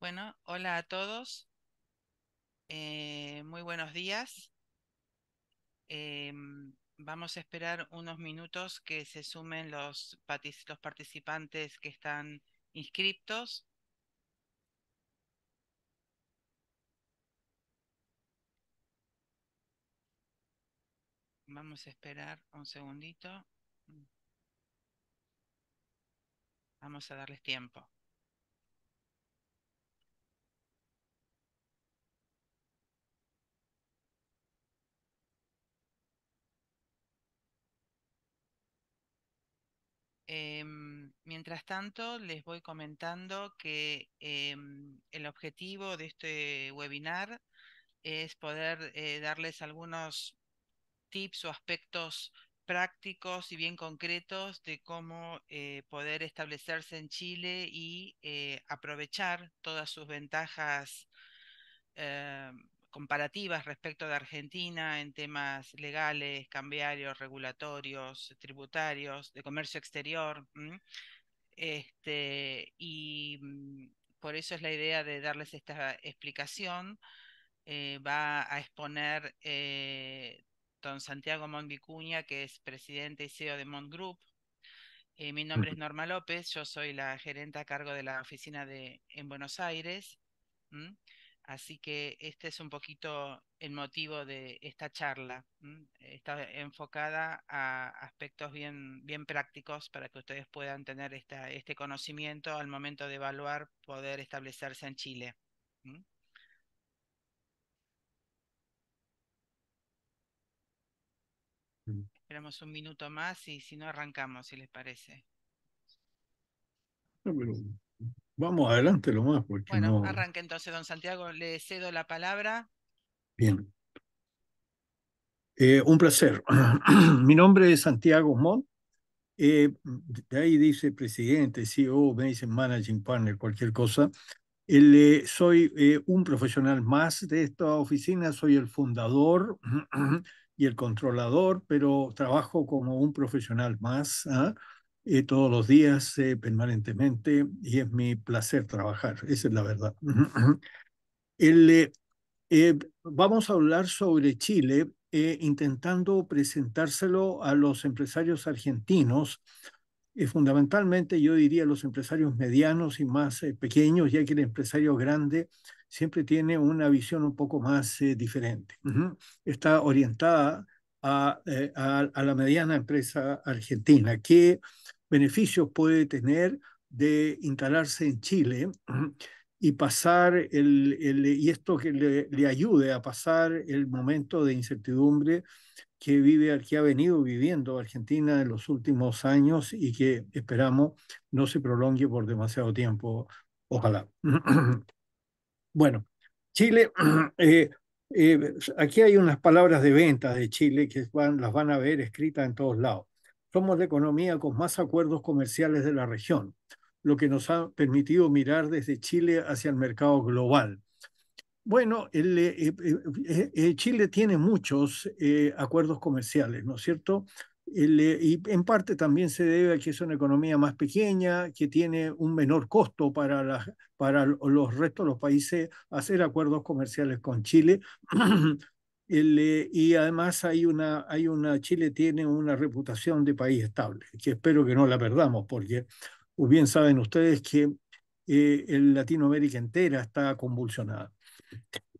Bueno, hola a todos. Eh, muy buenos días. Em, vamos a esperar unos minutos que se sumen los, los participantes que están inscriptos. Vamos a esperar un segundito. Vamos a darles tiempo. Em, mientras tanto, les voy comentando que em, el objetivo de este webinar es poder eh, darles algunos tips o aspectos prácticos y bien concretos de cómo eh, poder establecerse en Chile y eh, aprovechar todas sus ventajas em, comparativas respecto de Argentina en temas legales, cambiarios, regulatorios, tributarios, de comercio exterior. Este, y mm, por eso es la idea de darles esta explicación. Eh, va a exponer eh, don Santiago Monvicuña, que es presidente y CEO de Mont Group. Eh, mi nombre es Norma López, yo soy la gerente a cargo de la oficina de, en Buenos Aires. Así que este es un poquito el motivo de esta charla. Está enfocada a aspectos bien, bien prácticos para que ustedes puedan tener esta, este conocimiento al momento de evaluar poder establecerse en Chile. Mm. Esperamos un minuto más y si no arrancamos, si les parece. Vamos adelante lo más. Porque bueno, arranque entonces, don Santiago, le cedo la palabra. Bien. Eh, un placer. Mi nombre es Santiago Mont. Eh, de ahí dice presidente, CEO, me dicen managing partner, cualquier cosa. Eh, soy un profesional más de esta oficina, soy el fundador y el controlador, pero trabajo como un profesional más. ¿ah? Eh, todos los días, eh, permanentemente, y es mi placer trabajar, esa es la verdad. Eh, vamos a hablar sobre Chile, intentando presentárselo a los empresarios argentinos, fundamentalmente yo diría los empresarios medianos y más pequeños, ya que el empresario grande siempre tiene una visión un poco más diferente. Está orientada eh, a, a, la mediana empresa argentina. ¿Qué beneficios puede tener de instalarse en Chile y pasar el, y esto que le, ayude a pasar el momento de incertidumbre que vive, que ha venido viviendo Argentina en los últimos años y que esperamos no se prolongue por demasiado tiempo, ojalá. Bueno, Chile eh, eh, aquí hay unas palabras de venta de Chile que las van a ver escritas en todos lados. Somos la economía con más acuerdos comerciales de la región, lo que nos ha permitido mirar desde Chile hacia el mercado global. Bueno, eh, eh, Chile tiene muchos acuerdos comerciales, ¿no es cierto? y en parte también se debe a que es una economía más pequeña, que tiene un menor costo para, para los restos de los países hacer acuerdos comerciales con Chile. y además hay una, hay una, Chile tiene una reputación de país estable, que espero que no la perdamos, porque bien saben ustedes que eh, Latinoamérica entera está convulsionada.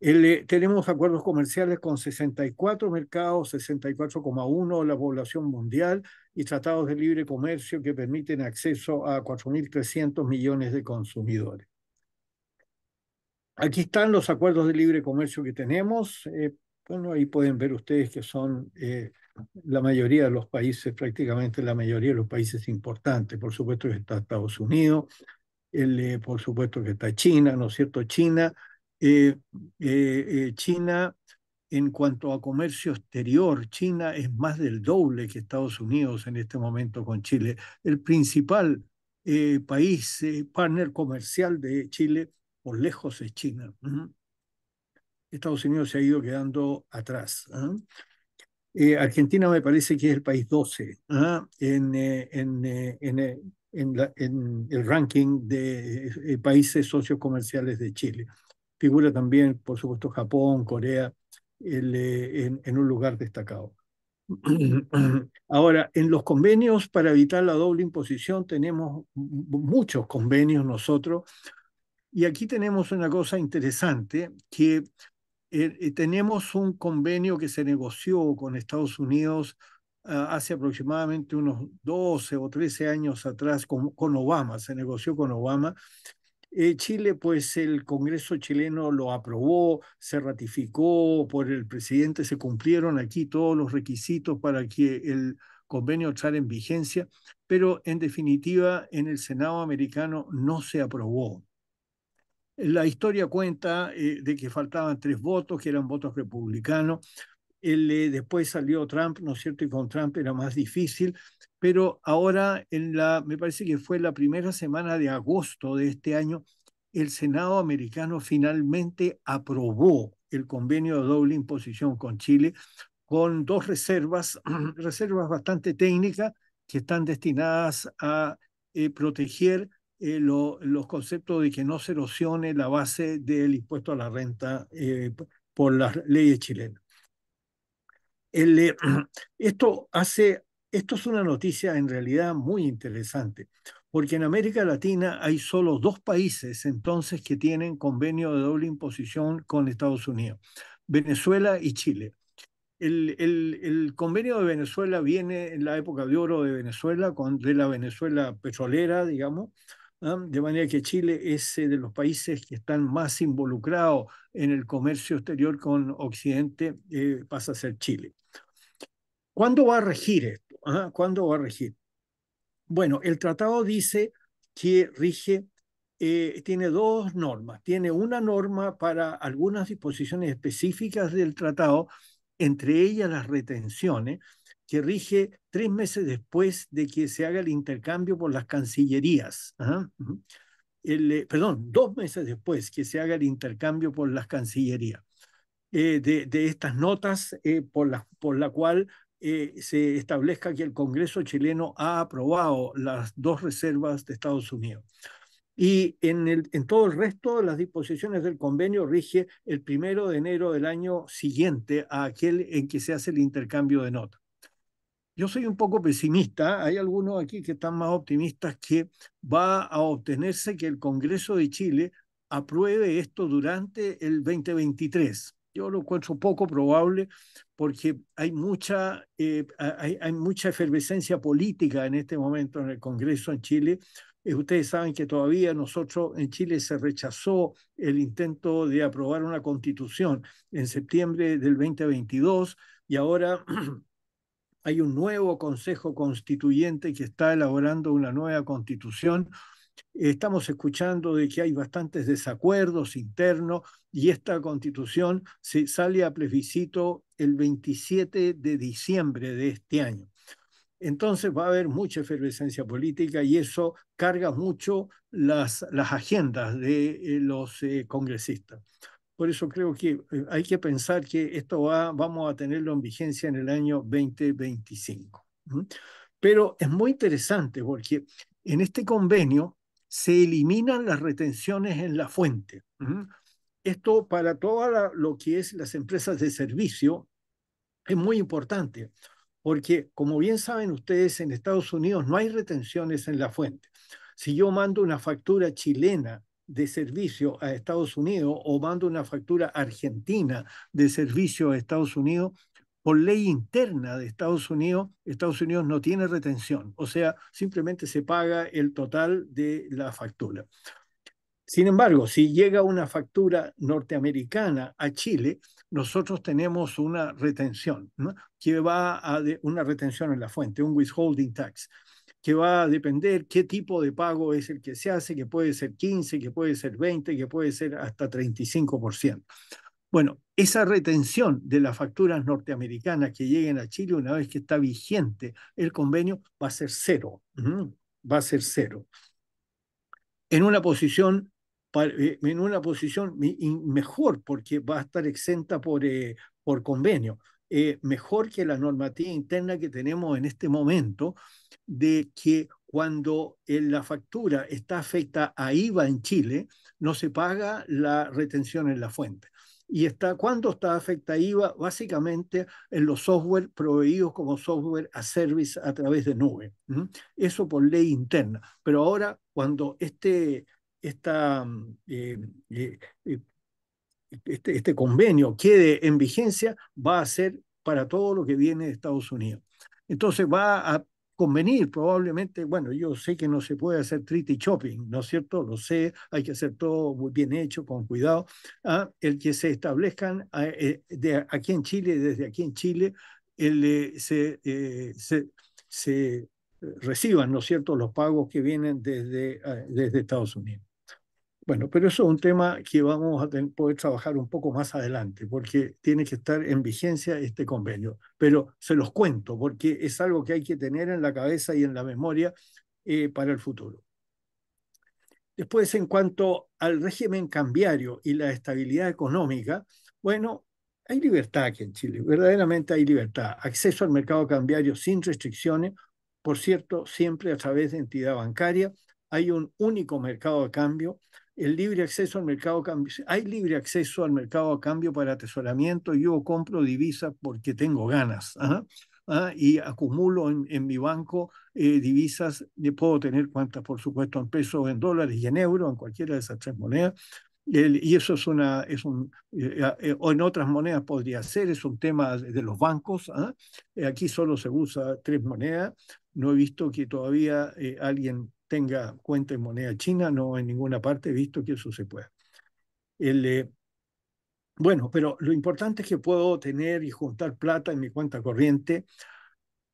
Eh, tenemos acuerdos comerciales con 64 mercados, 64,1 de la población mundial y tratados de libre comercio que permiten acceso a 4.300 millones de consumidores. Aquí están los acuerdos de libre comercio que tenemos. Eh, bueno, ahí pueden ver ustedes que son eh, la mayoría de los países, prácticamente la mayoría de los países importantes. Por supuesto que está Estados Unidos, por supuesto que está China, ¿no es cierto? China eh, eh, eh, China, en cuanto a comercio exterior, China es más del doble que Estados Unidos en este momento con Chile. El principal país, partner comercial de Chile, por lejos es China. Estados Unidos se ha ido quedando atrás. ¿ah? Argentina me parece que es el país 12 ¿ah? en, en, el ranking de países socios comerciales de Chile figura también, por supuesto, Japón, Corea, eh, en, un lugar destacado. Ahora, en los convenios para evitar la doble imposición tenemos muchos convenios nosotros, y aquí tenemos una cosa interesante, que eh, eh, tenemos un convenio que se negoció con Estados Unidos ah, hace aproximadamente unos 12 o 13 años atrás con, con, Obama, se negoció con Obama, eh, Chile, pues el Congreso chileno lo aprobó, se ratificó por el presidente, se cumplieron aquí todos los requisitos para que el convenio entrara en vigencia, pero en definitiva en el Senado americano no se aprobó. La historia cuenta eh, de que faltaban tres votos, que eran votos republicanos. Eh, después salió Trump, ¿no es cierto? Y con Trump era más difícil pero ahora en la, me parece que fue la primera semana de agosto de este año, el Senado americano finalmente aprobó el convenio de doble imposición con Chile con dos reservas, reservas bastante técnicas que están destinadas a eh, proteger eh, lo, los conceptos de que no se erosione la base del impuesto a la renta eh, por las leyes chilenas. esto hace esto es una noticia en realidad muy interesante, porque en América Latina hay solo dos países entonces que tienen convenio de doble imposición con Estados Unidos, Venezuela y Chile. El, el, convenio de Venezuela viene en la época de oro de Venezuela, con, de la Venezuela petrolera, digamos, ¿ah? de manera que Chile es eh, de los países que están más involucrados en el comercio exterior con Occidente, eh, pasa a ser Chile. ¿Cuándo va a regir esto? ¿Cuándo va a regir? Bueno, el tratado dice que rige, eh, tiene dos normas. Tiene una norma para algunas disposiciones específicas del tratado, entre ellas las retenciones, que rige tres meses después de que se haga el intercambio por las cancillerías. Eh, perdón, dos meses después que se haga el intercambio por las cancillerías. Eh, de, estas notas por, la, por la cual eh, se establezca que el Congreso chileno ha aprobado las dos reservas de Estados Unidos. Y en, el, en todo el resto de las disposiciones del convenio rige el primero de enero del año siguiente a aquel en que se hace el intercambio de notas. Yo soy un poco pesimista, hay algunos aquí que están más optimistas que va a obtenerse que el Congreso de Chile apruebe esto durante el 2023. Yo lo encuentro poco probable porque hay mucha, eh, hay, mucha efervescencia política en este momento en el Congreso en Chile. Eh, ustedes saben que todavía nosotros en Chile se rechazó el intento de aprobar una constitución en septiembre del 2022 y ahora hay un nuevo Consejo Constituyente que está elaborando una nueva constitución. Estamos escuchando de que hay bastantes desacuerdos internos y esta constitución se sale a plebiscito el 27 de diciembre de este año. Entonces va a haber mucha efervescencia política y eso carga mucho las, las agendas de eh, los eh, congresistas. Por eso creo que eh, hay que pensar que esto va, vamos a tenerlo en vigencia en el año 2025. Pero es muy interesante porque en este convenio se eliminan las retenciones en la fuente. Esto para todo lo que es las empresas de servicio es muy importante, porque como bien saben ustedes, en Estados Unidos no hay retenciones en la fuente. Si yo mando una factura chilena de servicio a Estados Unidos o mando una factura argentina de servicio a Estados Unidos, por ley interna de Estados Unidos, Estados Unidos no tiene retención, o sea, simplemente se paga el total de la factura. Sin embargo, si llega una factura norteamericana a Chile, nosotros tenemos una retención, que va a una retención en la fuente, un withholding tax, que va a depender qué tipo de pago es el que se hace, que puede ser 15, que puede ser 20, que puede ser hasta 35%. Bueno, esa retención de las facturas norteamericanas que lleguen a Chile una vez que está vigente el convenio va a ser cero, va a ser cero. En una posición eh, en una posición mejor porque va a estar exenta por, eh, por convenio. Eh, mejor que la normativa interna que tenemos en este momento, de que cuando la factura está afecta a IVA en Chile, no se paga la retención en la fuente. ¿Y está, cuándo está afecta a IVA? Básicamente en los software proveídos como software a service a través de nube. Eso por ley interna. Pero ahora, cuando este, esta, mm, eh, eh, eh, este, este, convenio quede en vigencia, va a ser para todo lo que viene de Estados Unidos. Entonces va a convenir probablemente, bueno, yo sé que no se puede hacer treaty shopping, ¿no es cierto? Lo sé, hay que hacer todo muy bien hecho, con cuidado, el que se establezcan de aquí en Chile, desde aquí en Chile, se, se, se reciban, ¿no es cierto?, los pagos que vienen desde, desde Estados Unidos. Bueno, pero eso es un tema que vamos a poder trabajar un poco más adelante, porque tiene que estar en vigencia este convenio. Pero se los cuento, porque es algo que hay que tener en la cabeza y en la memoria eh, para el futuro. Después, en cuanto al régimen cambiario y la estabilidad económica, bueno, hay libertad aquí en Chile, verdaderamente hay libertad. Acceso al mercado cambiario sin restricciones, por cierto, siempre a través de entidad bancaria. Hay un único mercado de cambio el libre acceso al mercado cambio. Hay libre acceso al mercado a cambio para atesoramiento. Yo compro divisas porque tengo ganas y acumulo en, mi banco eh, divisas. Puedo tener cuantas, por supuesto, en pesos, en dólares y en euros, en cualquiera de esas tres monedas. y eso es una, es un, eh, eh, o en otras monedas podría ser, es un tema de los bancos. Aquí solo se usa tres monedas. No he visto que todavía alguien tenga cuenta en moneda china, no en ninguna parte, visto que eso se pueda. El, eh, bueno, pero lo importante es que puedo tener y juntar plata en mi cuenta corriente.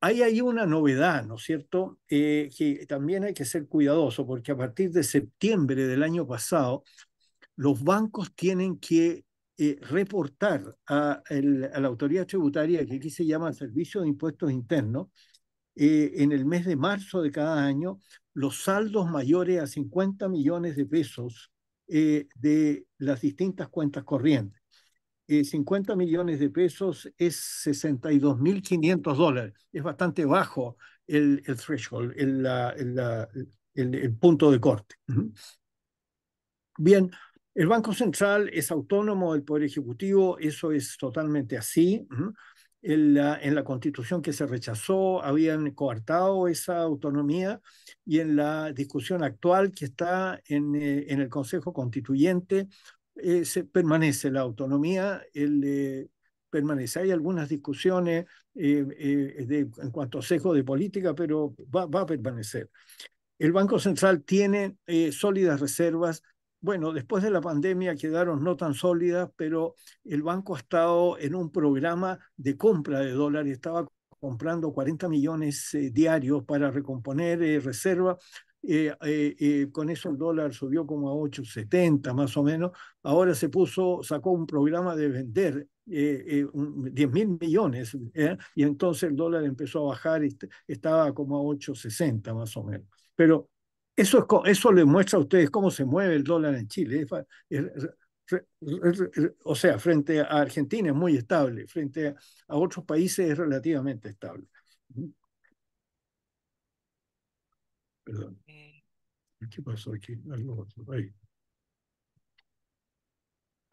Hay ahí una novedad, ¿no es cierto? Eh, que también hay que ser cuidadoso, porque a partir de septiembre del año pasado, los bancos tienen que eh, reportar a, el, a, la autoridad tributaria, que aquí se llama Servicio de Impuestos Internos, eh, en el mes de marzo de cada año los saldos mayores a 50 millones de pesos eh, de las distintas cuentas corrientes. 50 eh, millones de pesos es 62.500 dólares. Es bastante bajo el, el threshold, el, la, el, el, punto de corte. Bien, el Banco Central es autónomo del Poder Ejecutivo, eso es totalmente así en la, en la constitución que se rechazó, habían coartado esa autonomía y en la discusión actual que está en, eh, el Consejo Constituyente eh, se, permanece la autonomía, el, eh, permanece. Hay algunas discusiones en cuanto a sesgo de política, pero va, va a permanecer. El Banco Central tiene sólidas reservas bueno, después de la pandemia quedaron no tan sólidas, pero el banco ha estado en un programa de compra de dólares, estaba comprando 40 millones eh, diarios para recomponer eh, reserva. Eh, eh, con eso el dólar subió como a 8,70 más o menos. Ahora se puso, sacó un programa de vender 10 mil millones, y entonces el dólar empezó a bajar y este, estaba como a 8,60 más o menos. Pero eso, es, le muestra a ustedes cómo se mueve el dólar en Chile. o sea, frente a Argentina es muy estable, frente a, otros países es relativamente estable. Perdón. Eh. ¿Qué pasó aquí? Algo, ahí.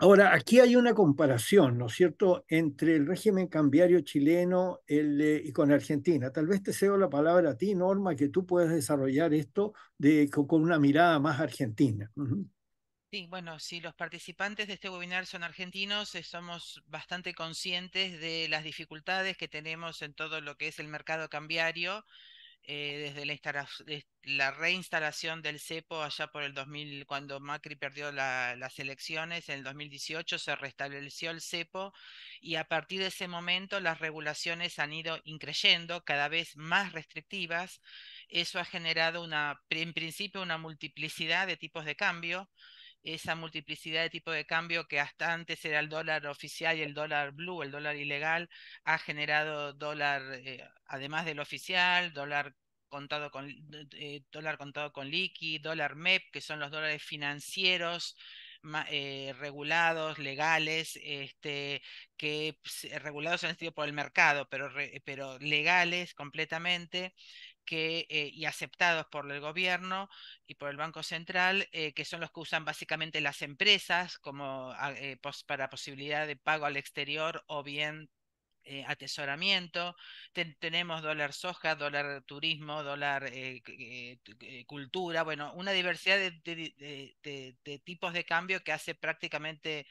Ahora, aquí hay una comparación, ¿no es cierto?, entre el régimen cambiario chileno eh, y con Argentina. Tal vez te cedo la palabra a ti, Norma, que tú puedas desarrollar esto de, con una mirada más argentina. Sí, bueno, si los participantes de este webinar son argentinos, eh, somos bastante conscientes de las dificultades que tenemos en todo lo que es el mercado cambiario eh, desde la, reinstalación del CEPO allá por el 2000, cuando Macri perdió las elecciones, en el 2018 se restableció el CEPO y a partir de ese momento las regulaciones han ido increyendo, cada vez más restrictivas. Eso ha generado una, en principio una multiplicidad de tipos de cambio esa multiplicidad de tipos de cambio que hasta antes era el dólar oficial y el dólar blue, el dólar ilegal, ha generado dólar, eh, además del oficial, dólar contado con eh, dólar contado con liqui, dólar MEP, que son los dólares financieros eh, regulados, legales, este, que pues, regulados han sido por el mercado, pero, pero legales completamente, eh, y aceptados por el gobierno y por el Banco Central, eh, que son los que usan básicamente las empresas como ah, eh, para posibilidad de pago al exterior o bien atesoramiento. tenemos dólar soja, dólar turismo, dólar cultura, bueno, una diversidad de, tipos de cambio que hace prácticamente...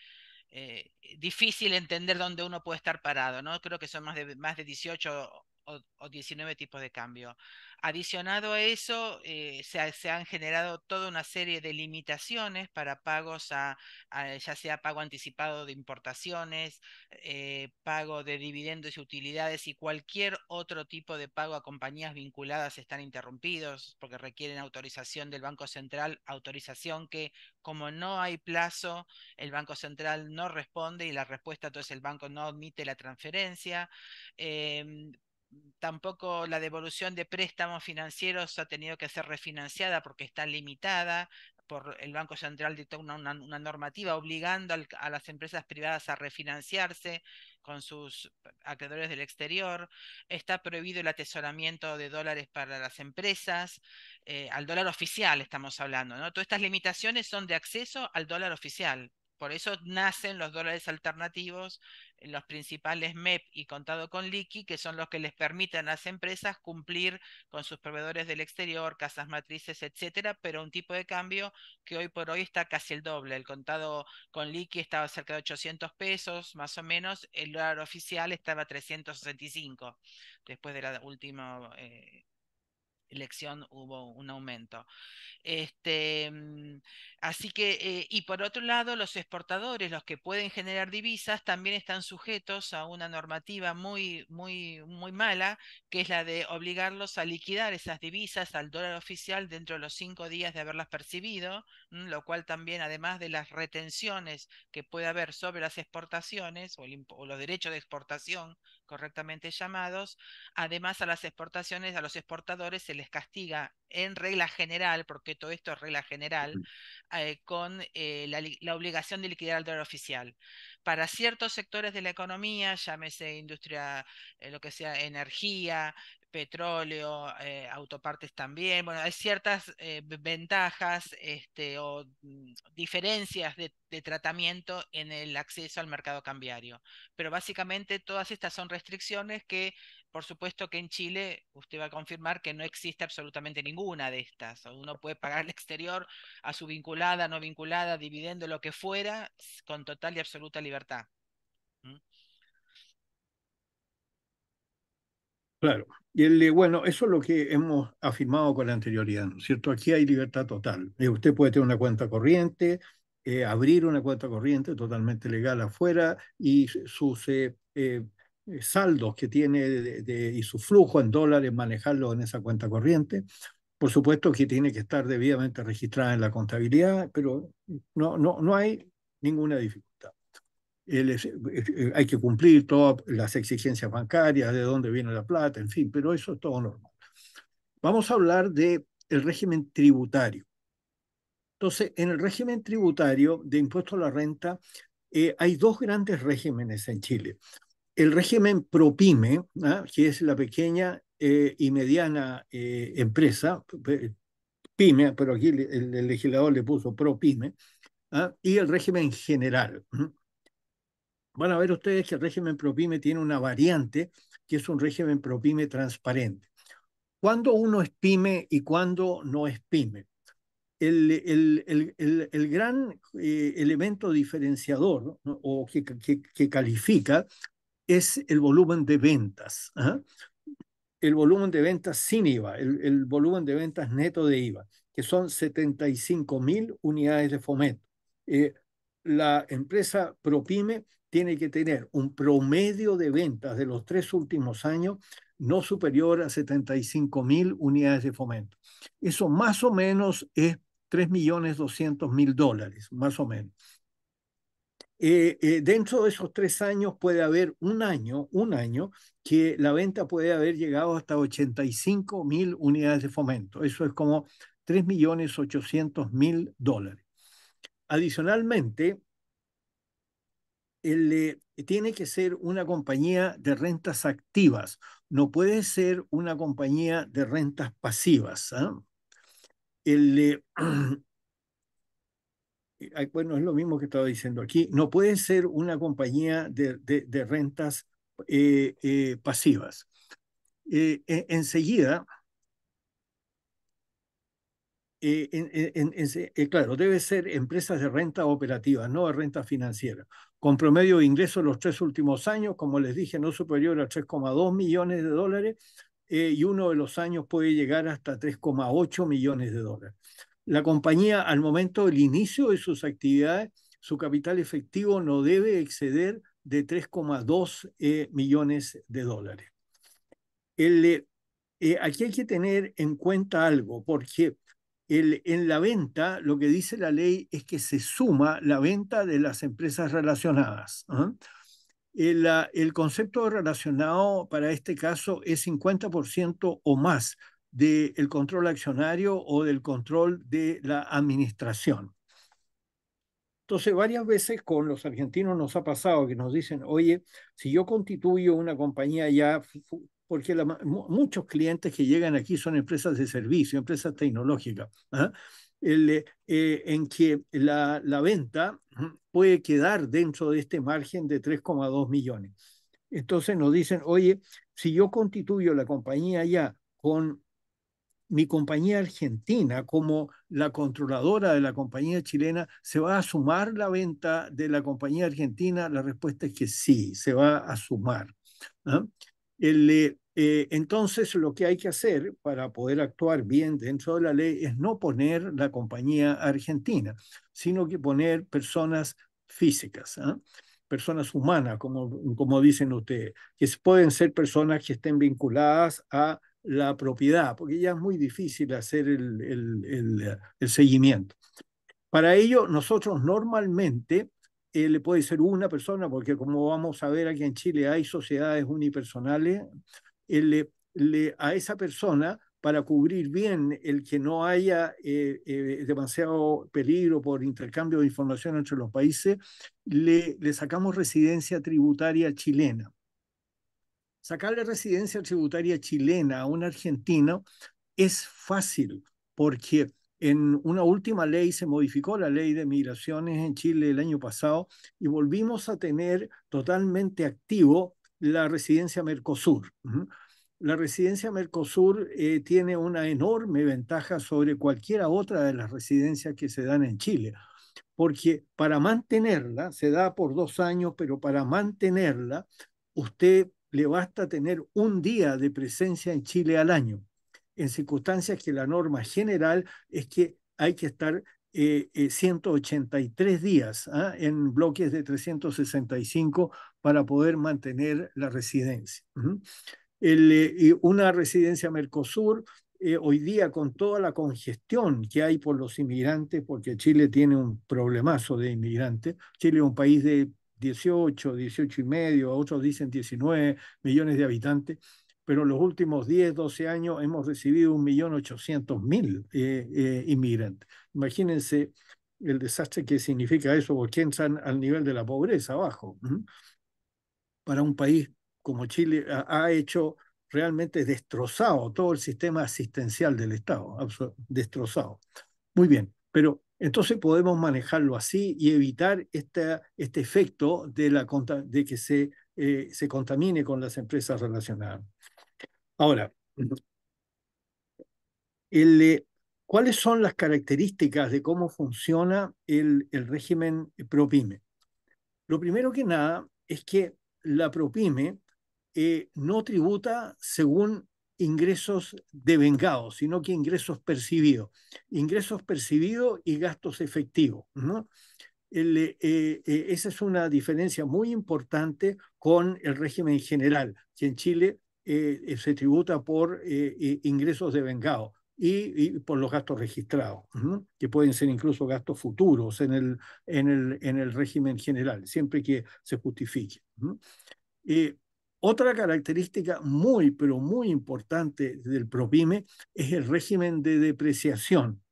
difícil entender dónde uno puede estar parado, ¿no? Creo que son más de, más de 18 o, 19 tipos de cambio. Adicionado a eso, eh, se, han generado toda una serie de limitaciones para pagos a, ya sea pago anticipado de importaciones, eh, pago de dividendos y utilidades y cualquier otro tipo de pago a compañías vinculadas están interrumpidos porque requieren autorización del Banco Central, autorización que como no hay plazo, el Banco Central no responde y la respuesta entonces el banco no admite la transferencia. Em, tampoco la devolución de préstamos financieros ha tenido que ser refinanciada porque está limitada por el Banco Central dictó una, una, normativa obligando a las empresas privadas a refinanciarse con sus acreedores del exterior, está prohibido el atesoramiento de dólares para las empresas, eh, al dólar oficial estamos hablando, ¿no? Todas estas limitaciones son de acceso al dólar oficial. Por eso nacen los dólares alternativos, eh, los principales MEP y contado con liqui, que son los que les permiten a las empresas cumplir con sus proveedores del exterior, casas matrices, etcétera, pero un tipo de cambio que hoy por hoy está casi el doble. El contado con liqui estaba cerca de 800 pesos, más o menos, el dólar oficial estaba 365 después de la última eh, elección hubo un aumento. Este, mm, así que, eh, y por otro lado, los exportadores, los que pueden generar divisas, también están sujetos a una normativa muy, muy, muy mala, que es la de obligarlos a liquidar esas divisas al dólar oficial dentro de los cinco días de haberlas percibido, mm, lo cual también, además de las retenciones que puede haber sobre las exportaciones o los derechos de exportación correctamente llamados. Además, a las exportaciones, a los exportadores se les castiga en regla general, porque todo esto es regla general, eh, con eh, la, obligación de liquidar el dólar oficial para ciertos sectores de la economía, llámese industria, eh, lo que sea energía, petróleo, eh, autopartes también. Bueno, hay ciertas eh, ventajas este, o mm, diferencias de, tratamiento en el acceso al mercado cambiario. Pero básicamente todas estas son restricciones que por supuesto que en Chile usted va a confirmar que no existe absolutamente ninguna de estas. Uno puede pagar al exterior a su vinculada, no vinculada, dividendo lo que fuera, con total y absoluta libertad. ¿Mm? Claro. Y bueno, eso es lo que hemos afirmado con anterioridad, ¿no es cierto? Aquí hay libertad total. Eh, usted puede tener una cuenta corriente, eh, abrir una cuenta corriente totalmente legal afuera y sus eh, eh, saldos que tiene y su flujo en dólares, manejarlo en esa cuenta corriente. Por supuesto que tiene que estar debidamente registrada en la contabilidad, pero no, no, no hay ninguna dificultad. Eh, hay que cumplir todas las exigencias bancarias, de dónde viene la plata, en fin, pero eso es todo normal. Vamos a hablar del el régimen tributario. Entonces, en el régimen tributario de impuesto a la renta, eh, hay dos grandes regímenes en Chile el régimen ProPyme, ¿ah? que es la pequeña eh, y mediana eh, empresa, PYME, pero aquí el, legislador le puso ProPyme, ¿ah? y el régimen general. Van a ver ustedes que el régimen ProPyme tiene una variante, que es un régimen ProPyme transparente. ¿Cuándo uno es pyme y cuándo no es pyme? El, el, el, el gran eh, elemento diferenciador o que, que, que, califica es el volumen de ventas. ¿ah? El volumen de ventas sin IVA, el, volumen de ventas neto de IVA, que son 75 mil unidades de fomento. Eh, la empresa Propyme tiene que tener un promedio de ventas de los tres últimos años no superior a 75 mil unidades de fomento. Eso más o menos es 3.200.000 dólares, más o menos. Eh, eh, dentro de esos tres años puede haber un año, un año, que la venta puede haber llegado hasta 85 mil unidades de fomento. Eso es como 3 millones 800 mil dólares. Adicionalmente, el, eh, tiene que ser una compañía de rentas activas, no puede ser una compañía de rentas pasivas. ¿ah? El, ah. Eh, bueno, es lo mismo que estaba diciendo aquí, no puede ser una compañía de, rentas pasivas. enseguida, claro, debe ser empresas de renta operativa, no de renta financiera, con promedio de ingresos los tres últimos años, como les dije, no superior a 3,2 millones de dólares, eh, y uno de los años puede llegar hasta 3,8 millones de dólares. La compañía, al momento del inicio de sus actividades, su capital efectivo no debe exceder de 3,2 eh, millones de dólares. Eh, eh, aquí hay que tener en cuenta algo, porque el, en la venta lo que dice la ley es que se suma la venta de las empresas relacionadas. ¿ah? El, el, concepto relacionado para este caso es 50% o más del control accionario o del control de la administración. Entonces, varias veces con los argentinos nos ha pasado que nos dicen, oye, si yo constituyo una compañía ya, porque muchos clientes que llegan aquí son empresas de servicio, empresas tecnológicas, ¿ah? eh, eh, en que la, la venta puede quedar dentro de este margen de 3,2 millones. Entonces nos dicen, oye, si yo constituyo la compañía ya con mi compañía argentina como la controladora de la compañía chilena, ¿se va a sumar la venta de la compañía argentina? La respuesta es que sí, se va a sumar. Eh, eh, entonces, lo que hay que hacer para poder actuar bien dentro de la ley es no poner la compañía argentina, sino que poner personas físicas. ¿ah? personas humanas, como, como dicen ustedes, que pueden ser personas que estén vinculadas a la propiedad, porque ya es muy difícil hacer el, el, seguimiento. Para ello, nosotros normalmente eh, le puede ser una persona, porque como vamos a ver aquí en Chile hay sociedades unipersonales, eh, a esa persona, para cubrir bien el que no haya eh, demasiado peligro por intercambio de información entre los países, le, le sacamos residencia tributaria chilena sacarle residencia tributaria chilena a un argentino es fácil porque en una última ley se modificó la ley de migraciones en Chile el año pasado y volvimos a tener totalmente activo la residencia Mercosur. La residencia Mercosur eh, tiene una enorme ventaja sobre cualquiera otra de las residencias que se dan en Chile, porque para mantenerla, se da por dos años, pero para mantenerla, usted le basta tener un día de presencia en Chile al año, en circunstancias que la norma general es que hay que estar 183 eh, eh, días ¿ah? en bloques de 365 para poder mantener la residencia. Eh, una residencia Mercosur, hoy día con toda la congestión que hay por los inmigrantes, porque Chile tiene un problemazo de inmigrantes, Chile es un país de 18, 18 y medio, otros dicen 19 millones de habitantes, pero los últimos 10, 12 años hemos recibido 1.800.000 eh, eh, inmigrantes. Imagínense el desastre que significa eso, porque entran al nivel de la pobreza abajo. Para un país como Chile ha, hecho realmente destrozado todo el sistema asistencial del Estado, destrozado. Muy bien, pero entonces podemos manejarlo así y evitar esta, este efecto de, la, de que se, eh, se contamine con las empresas relacionadas. Ahora, eh, ¿cuáles son las características de cómo funciona el, régimen ProPyme? Lo primero que nada es que la ProPyme eh, no tributa según ingresos devengados, sino que ingresos percibidos. Ingresos percibidos y gastos efectivos. ¿no? Eh, eh, esa es una diferencia muy importante con el régimen general, que en Chile eh, se tributa por ingresos devengados y, y, por los gastos registrados, que pueden ser incluso gastos futuros en el, en el, en el régimen general, siempre que se justifique. Otra característica muy, pero muy importante del propime es el régimen de depreciación.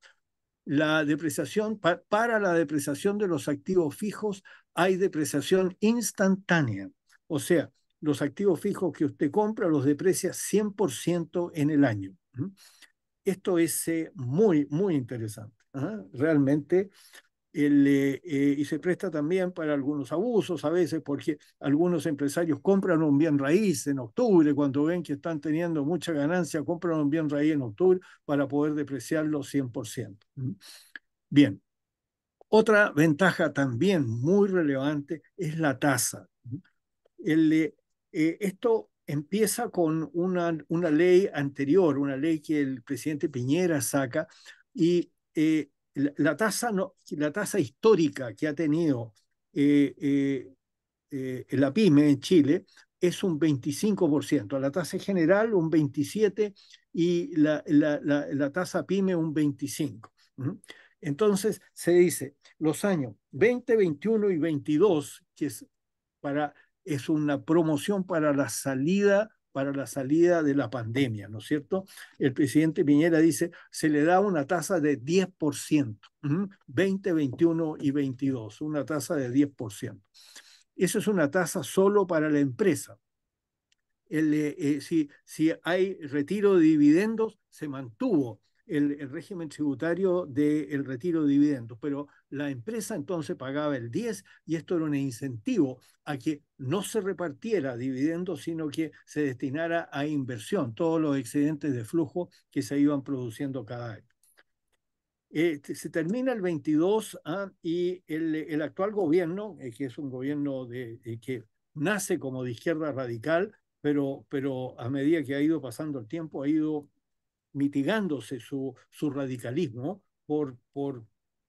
La depreciación, para la depreciación de los activos fijos hay depreciación instantánea. O sea, los activos fijos que usted compra los deprecia 100% en el año. Esto es eh, muy, muy interesante. ¿ah? Realmente eh, eh, y se presta también para algunos abusos a veces, porque algunos empresarios compran un bien raíz en octubre, cuando ven que están teniendo mucha ganancia, compran un bien raíz en octubre para poder depreciarlo 100%. Bien, otra ventaja también muy relevante es la tasa. Eh, esto empieza con una, una ley anterior, una ley que el presidente Piñera saca y la, tasa histórica que ha tenido eh, eh, eh, la pyme en Chile es un 25%, la tasa general un 27% y la, tasa pyme un 25%. Entonces se dice, los años 20, 21 y 22, que es, es una promoción para la salida para la salida de la pandemia, ¿no es cierto? El presidente Piñera dice, se le da una tasa de 10%, 20, 21 y 22, una tasa de 10%. Eso es una tasa solo para la empresa. Eh, eh, si, si hay retiro de dividendos, se mantuvo el, régimen tributario del retiro de dividendos, pero la empresa entonces pagaba el 10 y esto era un incentivo a que no se repartiera dividendos, sino que se destinara a inversión, todos los excedentes de flujo que se iban produciendo cada año. Este, se termina el 22 ah, y el, actual gobierno, eh, que es un gobierno de, eh, que nace como de izquierda radical, pero, pero a medida que ha ido pasando el tiempo ha ido mitigándose su, su radicalismo por, por,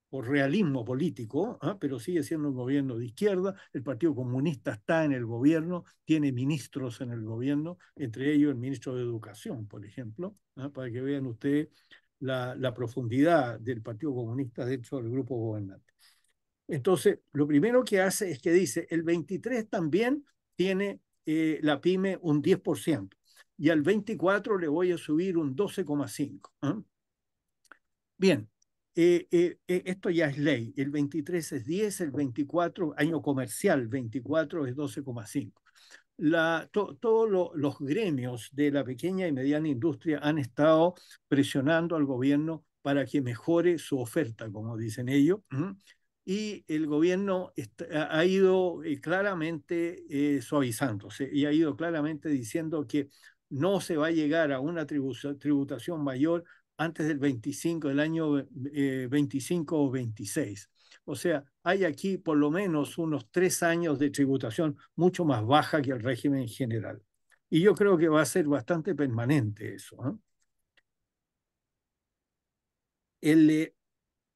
por realismo político, ¿ah? pero sigue siendo un gobierno de izquierda. El Partido Comunista está en el gobierno, tiene ministros en el gobierno, entre ellos el ministro de Educación, por ejemplo, ¿ah? para que vean ustedes la, la, profundidad del Partido Comunista dentro del grupo gobernante. Entonces, lo primero que hace es que dice, el 23 también tiene eh, la pyme un 10% y al 24 le voy a subir un 12,5. ¿ah? Bien, eh, eh, eh, esto ya es ley. El 23 es 10, el 24, año comercial 24 es 12,5. todos los gremios de la pequeña y mediana industria han estado presionando al gobierno para que mejore su oferta, como dicen ellos, y el gobierno ha ido claramente suavizándose y ha ido claramente diciendo que no se va a llegar a una tributación mayor antes del 25, del año 25 eh, o 26. O sea, hay aquí por lo menos unos tres años de tributación mucho más baja que el régimen general. Y yo creo que va a ser bastante permanente eso. El, eh,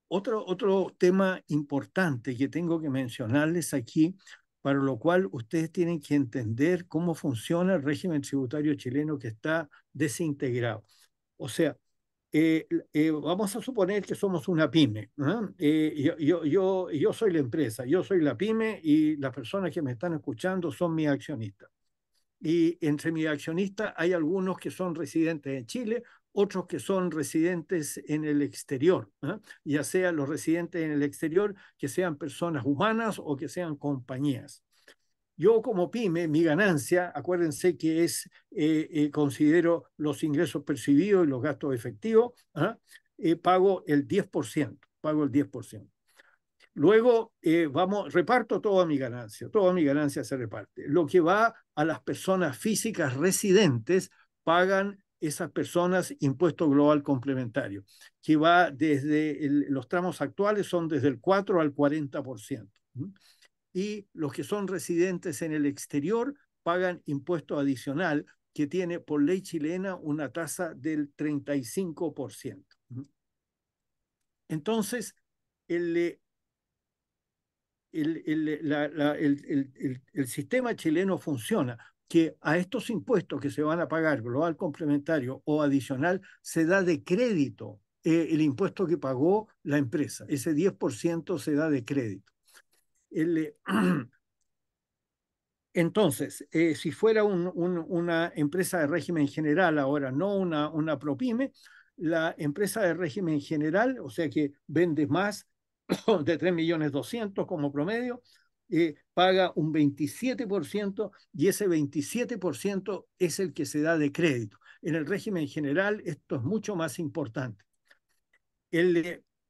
otro, otro tema importante que tengo que mencionarles aquí para lo cual ustedes tienen que entender cómo funciona el régimen tributario chileno que está desintegrado. O sea, eh, eh, vamos a suponer que somos una pyme. Eh, yo, yo, yo, soy la empresa, yo soy la pyme y las personas que me están escuchando son mis accionistas. Y entre mis accionistas hay algunos que son residentes en Chile, otros que son residentes en el exterior, ¿ah? ya sea los residentes en el exterior, que sean personas humanas o que sean compañías. Yo como pyme, mi ganancia, acuérdense que es, eh, eh, considero los ingresos percibidos y los gastos efectivos, ¿ah? eh, pago el 10%, pago el 10%. Luego, vamos, reparto toda mi ganancia, toda mi ganancia se reparte. Lo que va a las personas físicas residentes pagan esas personas impuesto global complementario, que va desde los tramos actuales son desde el 4 al 40%. Y los que son residentes en el exterior pagan impuesto adicional que tiene por ley chilena una tasa del 35%. Entonces, eh, el, el, el, sistema chileno funciona que a estos impuestos que se van a pagar, global complementario o adicional, se da de crédito eh, el impuesto que pagó la empresa. Ese 10% se da de crédito. Eh, entonces, eh, si fuera un, una empresa de régimen general ahora, no una, una propyme, la empresa de régimen general, o sea que vende más de 3.200.000 como promedio, eh, paga un 27% y ese 27% es el que se da de crédito. En el régimen general esto es mucho más importante.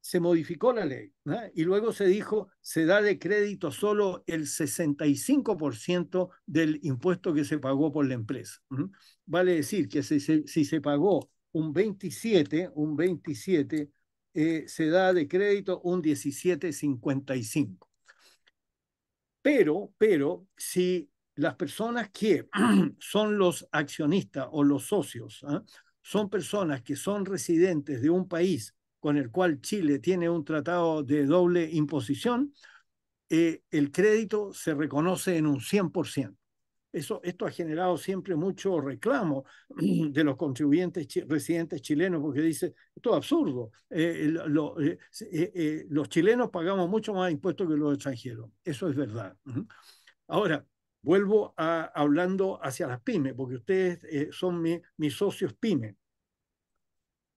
se modificó la ley y luego se dijo, se da de crédito solo el 65% del impuesto que se pagó por la empresa. Vale decir que si se, pagó un 27, un 27, eh, se da de crédito un 17,55. Pero, pero si las personas que son los accionistas o los socios ¿ah? son personas que son residentes de un país con el cual Chile tiene un tratado de doble imposición, eh, el crédito se reconoce en un 100%. Eso, esto ha generado siempre mucho reclamo de los contribuyentes residentes chilenos porque dice, esto es absurdo, eh, eh, eh, los chilenos pagamos mucho más impuestos que los extranjeros. Eso es verdad. Ahora, vuelvo a hablando hacia las pymes, porque ustedes son mis socios pymes.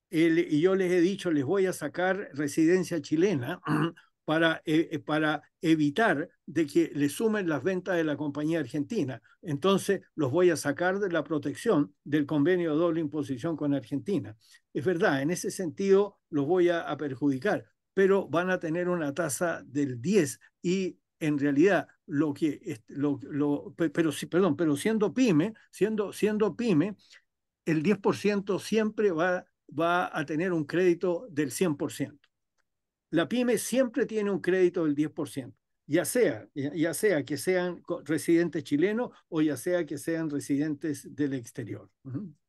y yo les he dicho, les voy a sacar residencia chilena Eh, eh, para, evitar de que le sumen las ventas de la compañía argentina. Entonces los voy a sacar de la protección del convenio de doble imposición con Argentina. Es verdad, en ese sentido los voy a, perjudicar, pero van a tener una tasa del 10 y en realidad lo que lo, pero sí perdón pero siendo pyme siendo siendo pyme el 10% siempre va va a tener un crédito del 100% la pyme siempre tiene un crédito del 10%, ya sea, ya sea que sean residentes chilenos o ya sea que sean residentes del exterior.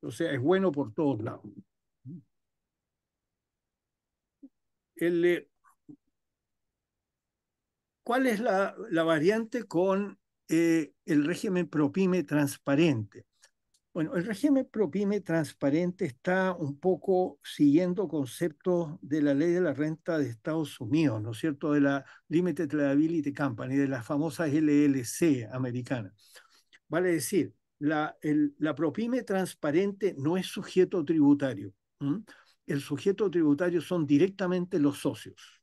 O sea, es bueno por todos lados. Eh, ¿Cuál es la, la variante con eh, el régimen propyme transparente? Bueno, el régimen propime transparente está un poco siguiendo conceptos de la ley de la renta de Estados Unidos, ¿no es cierto? De la Limited Liability Company, de la famosa LLC americana. Vale decir, la, propime transparente no es sujeto tributario. El sujeto tributario son directamente los socios.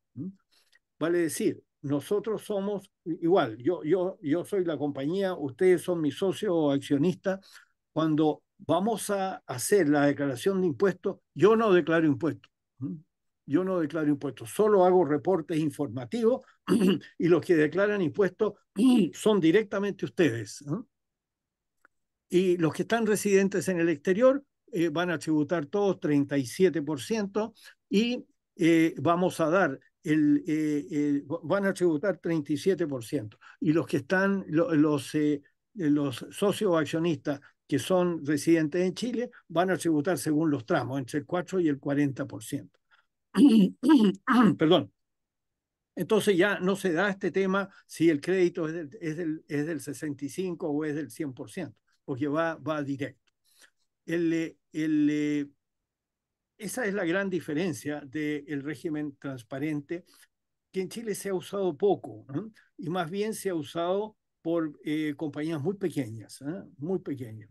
Vale decir, nosotros somos igual, yo, yo, yo soy la compañía, ustedes son mis socios o accionistas cuando vamos a hacer la declaración de impuestos, yo no declaro impuestos. Yo no declaro impuestos, solo hago reportes informativos y los que declaran impuestos son directamente ustedes. Y los que están residentes en el exterior eh, van a tributar todos 37% y eh, vamos a dar el, eh, van a tributar 37%. Y los que están, los, los socios accionistas que son residentes en Chile van a tributar según los tramos, entre el 4 y el 40%. Perdón. Entonces ya no se da este tema si el crédito es del, es del, es del 65 o es del 100%, porque va, va directo. El, el, esa es la gran diferencia del régimen transparente, que en Chile se ha usado poco y más bien se ha usado por eh, compañías muy pequeñas, ¿eh? muy pequeñas.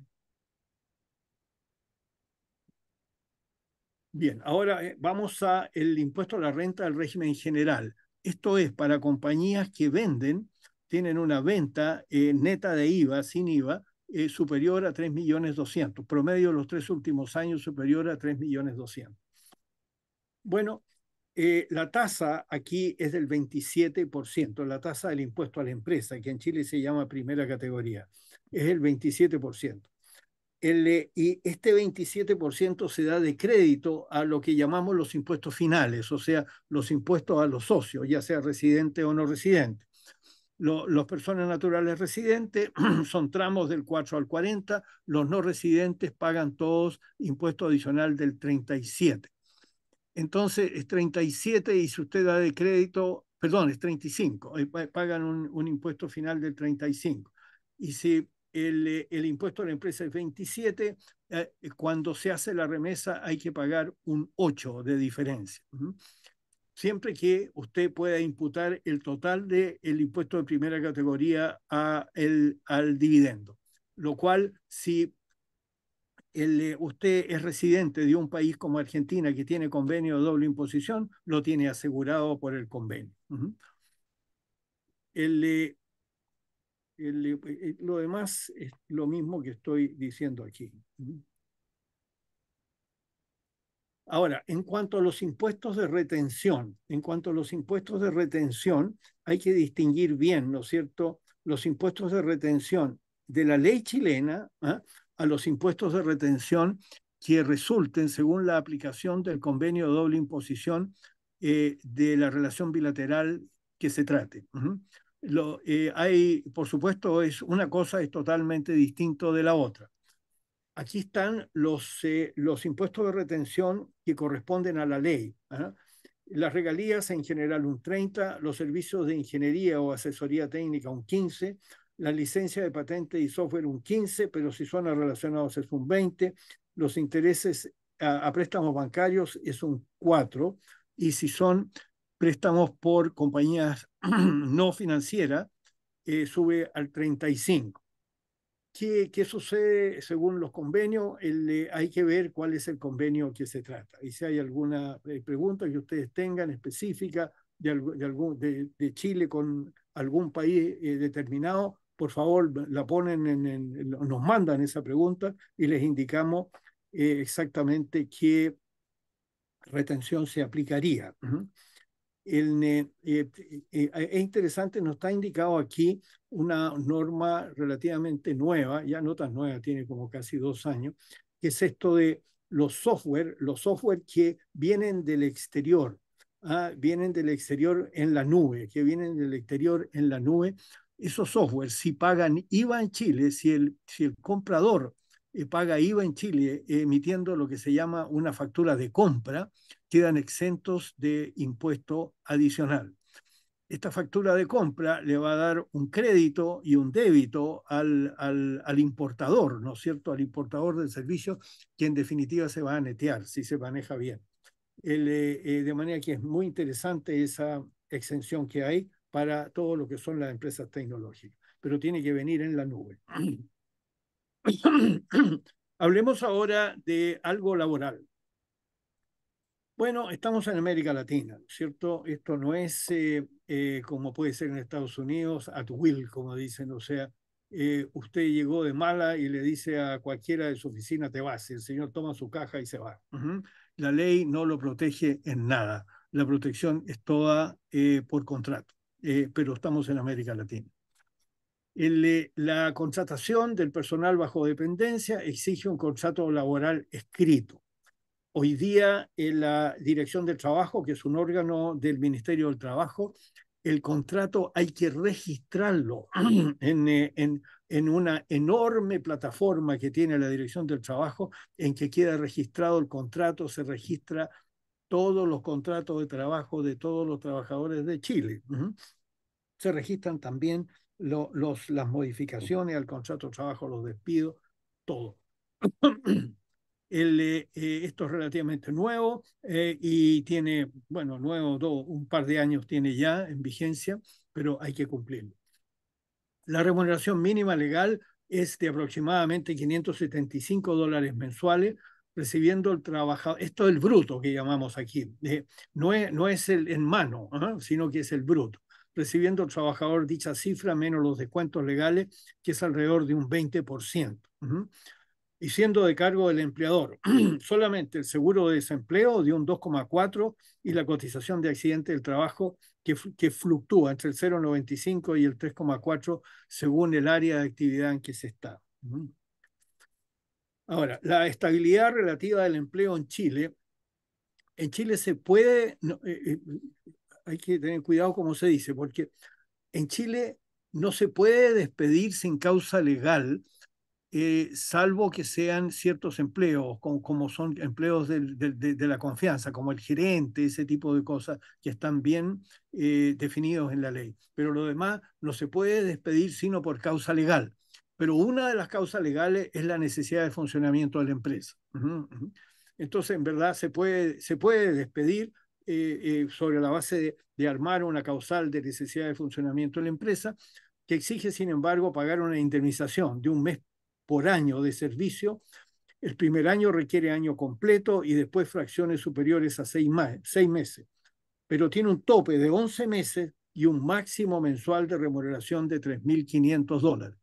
Bien, ahora eh, vamos a el impuesto a la renta del régimen general. Esto es para compañías que venden, tienen una venta neta de IVA, sin IVA, superior a 3.200.000, promedio de los tres últimos años superior a 3.200.000. Bueno, eh, la tasa aquí es del 27%, la tasa del impuesto a la empresa, que en Chile se llama primera categoría, es el 27%. Eh, y este 27% se da de crédito a lo que llamamos los impuestos finales, o sea, los impuestos a los socios, ya sea residente o no residente. los personas naturales residentes son tramos del 4 al 40, los no residentes pagan todos impuesto adicional del 37 entonces es 37 y si usted da de crédito, perdón, es 35, pagan un, impuesto final del 35. Y si el, el, impuesto a la empresa es 27, eh, eh, cuando se hace la remesa hay que pagar un 8 de diferencia. Siempre que usted pueda imputar el total del el impuesto de primera categoría a el, al dividendo, lo cual si eh, usted es residente de un país como Argentina que tiene convenio de doble imposición, lo tiene asegurado por el convenio. Eh, eh, lo demás es lo mismo que estoy diciendo aquí. Ahora, en cuanto a los impuestos de retención, en cuanto a los impuestos de retención, hay que distinguir bien, ¿no es cierto?, los impuestos de retención de la ley chilena, ¿ah? a los impuestos de retención que resulten según la aplicación del convenio de doble imposición eh, de la relación bilateral que se trate. Lo, eh, hay, por supuesto, es una cosa es totalmente distinto de la otra. Aquí están los, eh, los impuestos de retención que corresponden a la ley. ¿ah? Las regalías en general un 30, los servicios de ingeniería o asesoría técnica un 15, la licencia de patente y software un 15, pero si son relacionados es un 20, los intereses a, préstamos bancarios es un 4, y si son préstamos por compañías no financieras, eh, sube al 35. ¿Qué, ¿Qué, sucede según los convenios? hay que ver cuál es el convenio que se trata. Y si hay alguna eh, pregunta que ustedes tengan específica de, algún, de, de Chile con algún país eh, determinado, por favor, la ponen en, nos mandan esa pregunta y les indicamos eh, exactamente qué retención se aplicaría. El, eh, eh, es interesante, nos está indicado aquí una norma relativamente nueva, ya no tan nueva, tiene como casi dos años, que es esto de los software, los software que vienen del exterior, ¿ah? vienen del exterior en la nube, que vienen del exterior en la nube, esos software, si pagan IVA en Chile, si el, comprador eh, paga IVA en Chile emitiendo lo que se llama una factura de compra, quedan exentos de impuesto adicional. Esta factura de compra le va a dar un crédito y un débito al, importador, ¿no es cierto? Al importador del servicio, que en definitiva se va a netear si se maneja bien. Eh, eh, de manera que es muy interesante esa exención que hay para todo lo que son las empresas tecnológicas, pero tiene que venir en la nube. Hablemos ahora de algo laboral. Bueno, estamos en América Latina, ¿cierto? Esto no es eh, eh, como puede ser en Estados Unidos, at will, como dicen, o sea, eh, usted llegó de mala y le dice a cualquiera de su oficina, te vas, el señor toma su caja y se va. La ley no lo protege en nada, la protección es toda por contrato. Eh, pero estamos en América Latina. Eh, la contratación del personal bajo dependencia exige un contrato laboral escrito. Hoy día en eh, la Dirección del Trabajo, que es un órgano del Ministerio del Trabajo, el contrato hay que registrarlo en, en, en, una enorme plataforma que tiene la Dirección del Trabajo en que queda registrado el contrato, se registra todos los contratos de trabajo de todos los trabajadores de Chile. Se registran también los, las modificaciones al contrato de trabajo, los despidos, todo. El, eh, eh, esto es relativamente nuevo eh, y tiene, bueno, nuevo, un par de años tiene ya en vigencia, pero hay que cumplirlo. La remuneración mínima legal es de aproximadamente 575 dólares mensuales recibiendo el trabajador. Esto es el bruto que llamamos aquí. Eh, no, es, no es el en mano, ¿ah? sino que es el bruto. Recibiendo el trabajador dicha cifra menos los descuentos legales, que es alrededor de un 20%. Y siendo de cargo del empleador, solamente el seguro de desempleo de un 2,4% y la cotización de accidente del trabajo que, fluctúa entre el 0,95 y el 3,4% según el área de actividad en que se está. Ahora, la estabilidad relativa del empleo en Chile. En Chile se puede, eh, eh, hay que tener cuidado como se dice, porque en Chile no se puede despedir sin causa legal, eh, salvo que sean ciertos empleos, como, son empleos de, la confianza, como el gerente, ese tipo de cosas que están bien definidos en la ley. Pero lo demás no se puede despedir sino por causa legal pero una de las causas legales es la necesidad de funcionamiento de la empresa. Entonces, en verdad, se puede, se puede despedir eh, eh, sobre la base de, armar una causal de necesidad de funcionamiento de la empresa, que exige, sin embargo, pagar una indemnización de un mes por año de servicio. El primer año requiere año completo y después fracciones superiores a seis, seis meses, pero tiene un tope de 11 meses y un máximo mensual de remuneración de 3.500 dólares.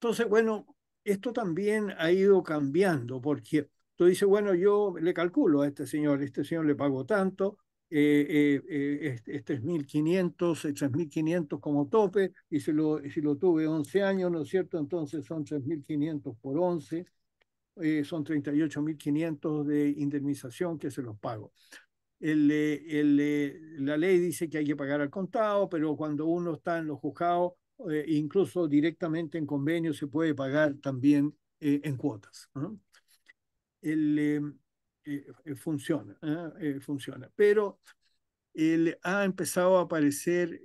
Entonces, bueno, esto también ha ido cambiando porque tú dices, bueno, yo le calculo a este señor, este señor le pago tanto, eh, eh, eh este, este es mil 3500 este como tope, y si lo, si lo tuve 11 años, ¿no es cierto? Entonces son 3500 por 11, eh, son 38.500 de indemnización que se los pago. El, eh, el, la ley dice que hay que pagar al contado, pero cuando uno está en los juzgados, eh, incluso directamente en convenio se puede pagar también eh, en cuotas. El, em, eh, funciona, funciona. Pero ha empezado a aparecer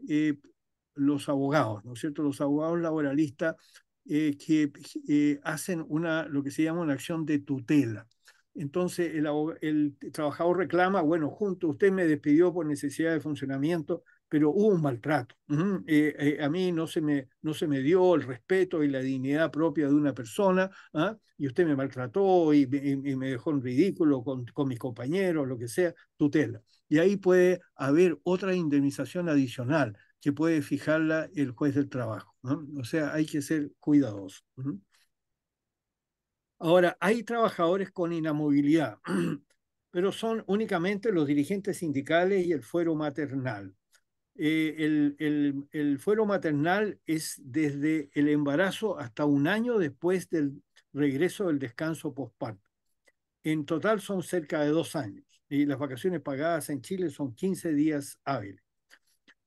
los abogados, ¿no es cierto? Los abogados laboralistas que hacen una, lo que se llama una acción de tutela. Entonces el, el, trabajador reclama, bueno, junto, usted me despidió por necesidad de funcionamiento, pero hubo un maltrato. Eh, eh, a mí no se, me, no se me dio el respeto y la dignidad propia de una persona, ¿ah? y usted me maltrató y, me dejó en ridículo con, mis compañeros, lo que sea, tutela. Y ahí puede haber otra indemnización adicional que puede fijarla el juez del trabajo. O sea, hay que ser cuidadoso. Ahora, hay trabajadores con inamovilidad. pero son únicamente los dirigentes sindicales y el fuero maternal. Eh, el, el, el, fuero maternal es desde el embarazo hasta un año después del regreso del descanso postparto. En total son cerca de dos años y las vacaciones pagadas en Chile son 15 días hábiles.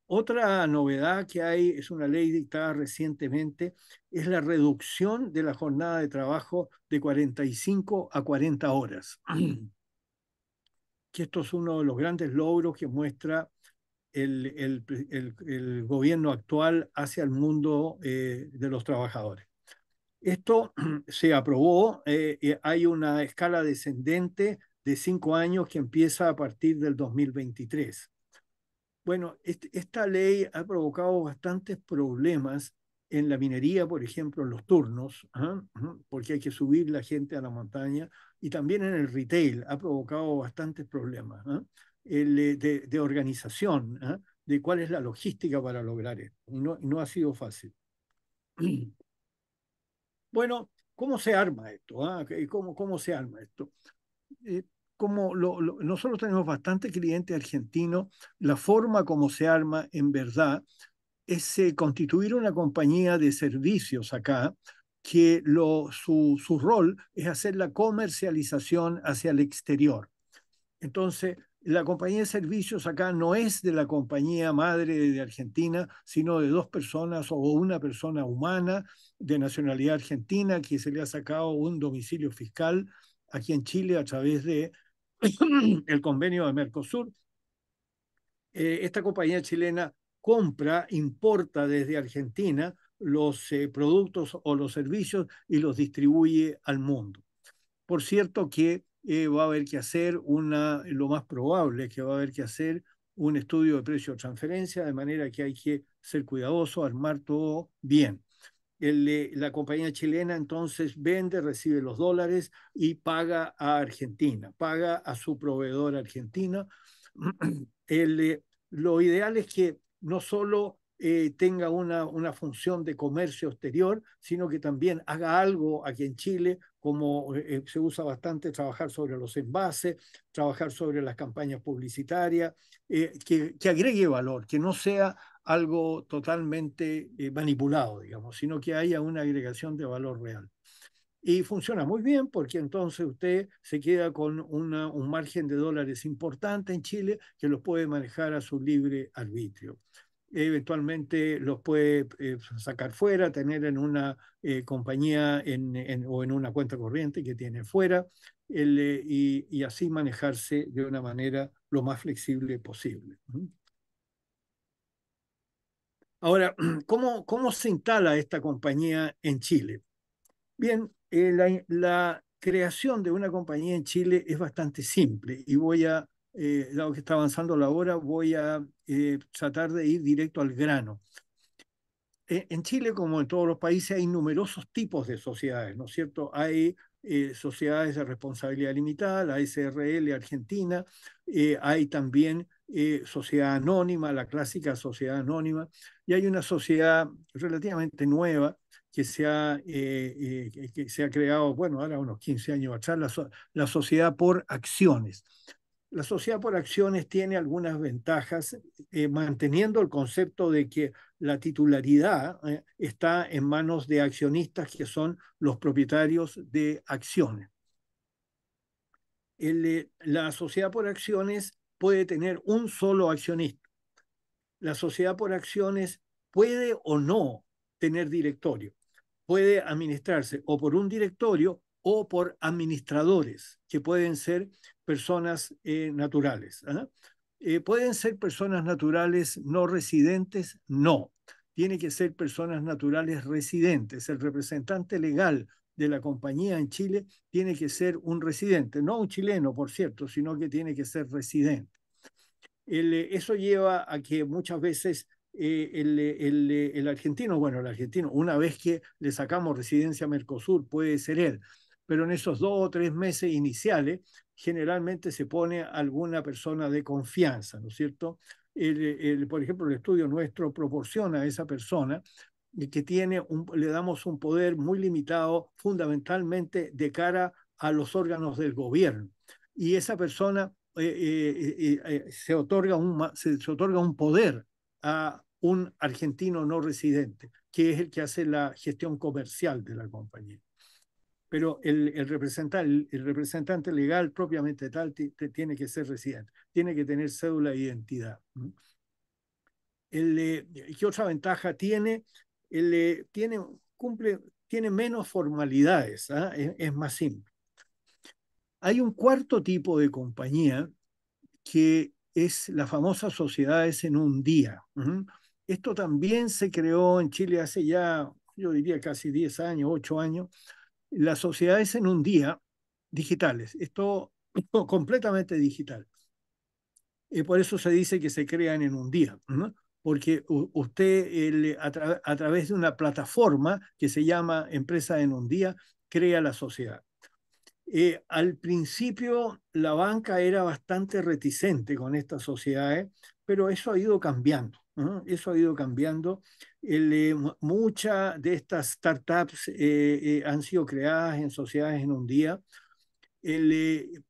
Otra novedad que hay es una ley dictada recientemente, es la reducción de la jornada de trabajo de 45 a 40 horas. que esto es uno de los grandes logros que muestra el, el, gobierno actual hacia el mundo eh, de los trabajadores. Esto se aprobó, eh, hay una escala descendente de cinco años que empieza a partir del 2023. Bueno, este, esta ley ha provocado bastantes problemas en la minería, por ejemplo, en los turnos, ¿ah? porque hay que subir la gente a la montaña, y también en el retail ha provocado bastantes problemas. ¿ah? Eh, de, organización, ¿eh? de cuál es la logística para lograr esto. no, no ha sido fácil. Bueno, ¿cómo se arma esto? Ah? ¿Cómo, ¿Cómo, se arma esto? Eh, como nosotros tenemos bastante cliente argentino, la forma como se arma en verdad es constituir una compañía de servicios acá que lo, su, su rol es hacer la comercialización hacia el exterior. Entonces, la compañía de servicios acá no es de la compañía madre de Argentina, sino de dos personas o una persona humana de nacionalidad argentina que se le ha sacado un domicilio fiscal aquí en Chile a través de el convenio de Mercosur. Eh, esta compañía chilena compra, importa desde Argentina los eh, productos o los servicios y los distribuye al mundo. Por cierto que eh, va a haber que hacer una, lo más probable es que va a haber que hacer un estudio de precio de transferencia, de manera que hay que ser cuidadoso, armar todo bien. la compañía chilena entonces vende, recibe los dólares y paga a Argentina, paga a su proveedor argentino. lo ideal es que no solo eh, tenga una, una función de comercio exterior, sino que también haga algo aquí en Chile como eh, se usa bastante trabajar sobre los envases, trabajar sobre las campañas publicitarias, eh, que, agregue valor, que no sea algo totalmente eh, manipulado, digamos, sino que haya una agregación de valor real. Y funciona muy bien porque entonces usted se queda con un margen de dólares importante en Chile que los puede manejar a su libre arbitrio eventualmente los puede eh, sacar fuera, tener en una eh, compañía o en una cuenta corriente que tiene fuera, eh, y, así manejarse de una manera lo más flexible posible. Ahora, ¿cómo, cómo se instala esta compañía en Chile? Bien, la creación de una compañía en Chile es bastante simple y voy a eh, dado que está avanzando la hora, voy a eh, tratar de ir directo al grano. Eh, en Chile, como en todos los países, hay numerosos tipos de sociedades, ¿no es cierto? Hay sociedades de responsabilidad limitada, la SRL argentina, hay también sociedad anónima, la clásica sociedad anónima, y hay una sociedad relativamente nueva que se ha, que se ha creado, bueno, ahora unos 15 años atrás, la sociedad por acciones la sociedad por acciones tiene algunas ventajas, eh, manteniendo el concepto de que la titularidad eh, está en manos de accionistas que son los propietarios de acciones. Eh, la sociedad por acciones puede tener un solo accionista. La sociedad por acciones puede o no tener directorio. Puede administrarse o por un directorio o por administradores, que pueden ser personas eh, naturales. ¿ah? Eh, ¿Pueden ser personas naturales no residentes? No. Tiene que ser personas naturales residentes. El representante legal de la compañía en Chile tiene que ser un residente, no un chileno, por cierto, sino que tiene que ser residente. Eh, eso lleva a que muchas veces el, el, argentino, bueno, el argentino, una vez que le sacamos residencia a Mercosur, puede ser él, pero en esos dos o tres meses iniciales generalmente se pone alguna persona de confianza, ¿no es cierto? el, por ejemplo, el estudio nuestro proporciona a esa persona que tiene un, le damos un poder muy limitado fundamentalmente de cara a los órganos del gobierno. Y esa persona eh, eh, eh, se, otorga un, se otorga un poder a un argentino no residente, que es el que hace la gestión comercial de la compañía pero el, el, representante, el representante legal propiamente tal tiene que ser residente, tiene que tener cédula de identidad. El, eh, ¿Qué otra ventaja tiene? El, eh, tiene, cumple, tiene menos formalidades, ¿ah? es, más simple. Hay un cuarto tipo de compañía que es la famosa sociedades en un día. Esto también se creó en Chile hace ya, yo diría, casi 10 años, 8 años las sociedades en un día digitales. Esto completamente digital. Y eh, por eso se dice que se crean en un día, porque usted a, través de una plataforma que se llama Empresa en un día, crea la sociedad. Eh, al principio la banca era bastante reticente con estas sociedades, pero eso ha ido cambiando. Eso ha ido cambiando. Eh, muchas de estas startups eh, eh, han sido creadas en sociedades en un día,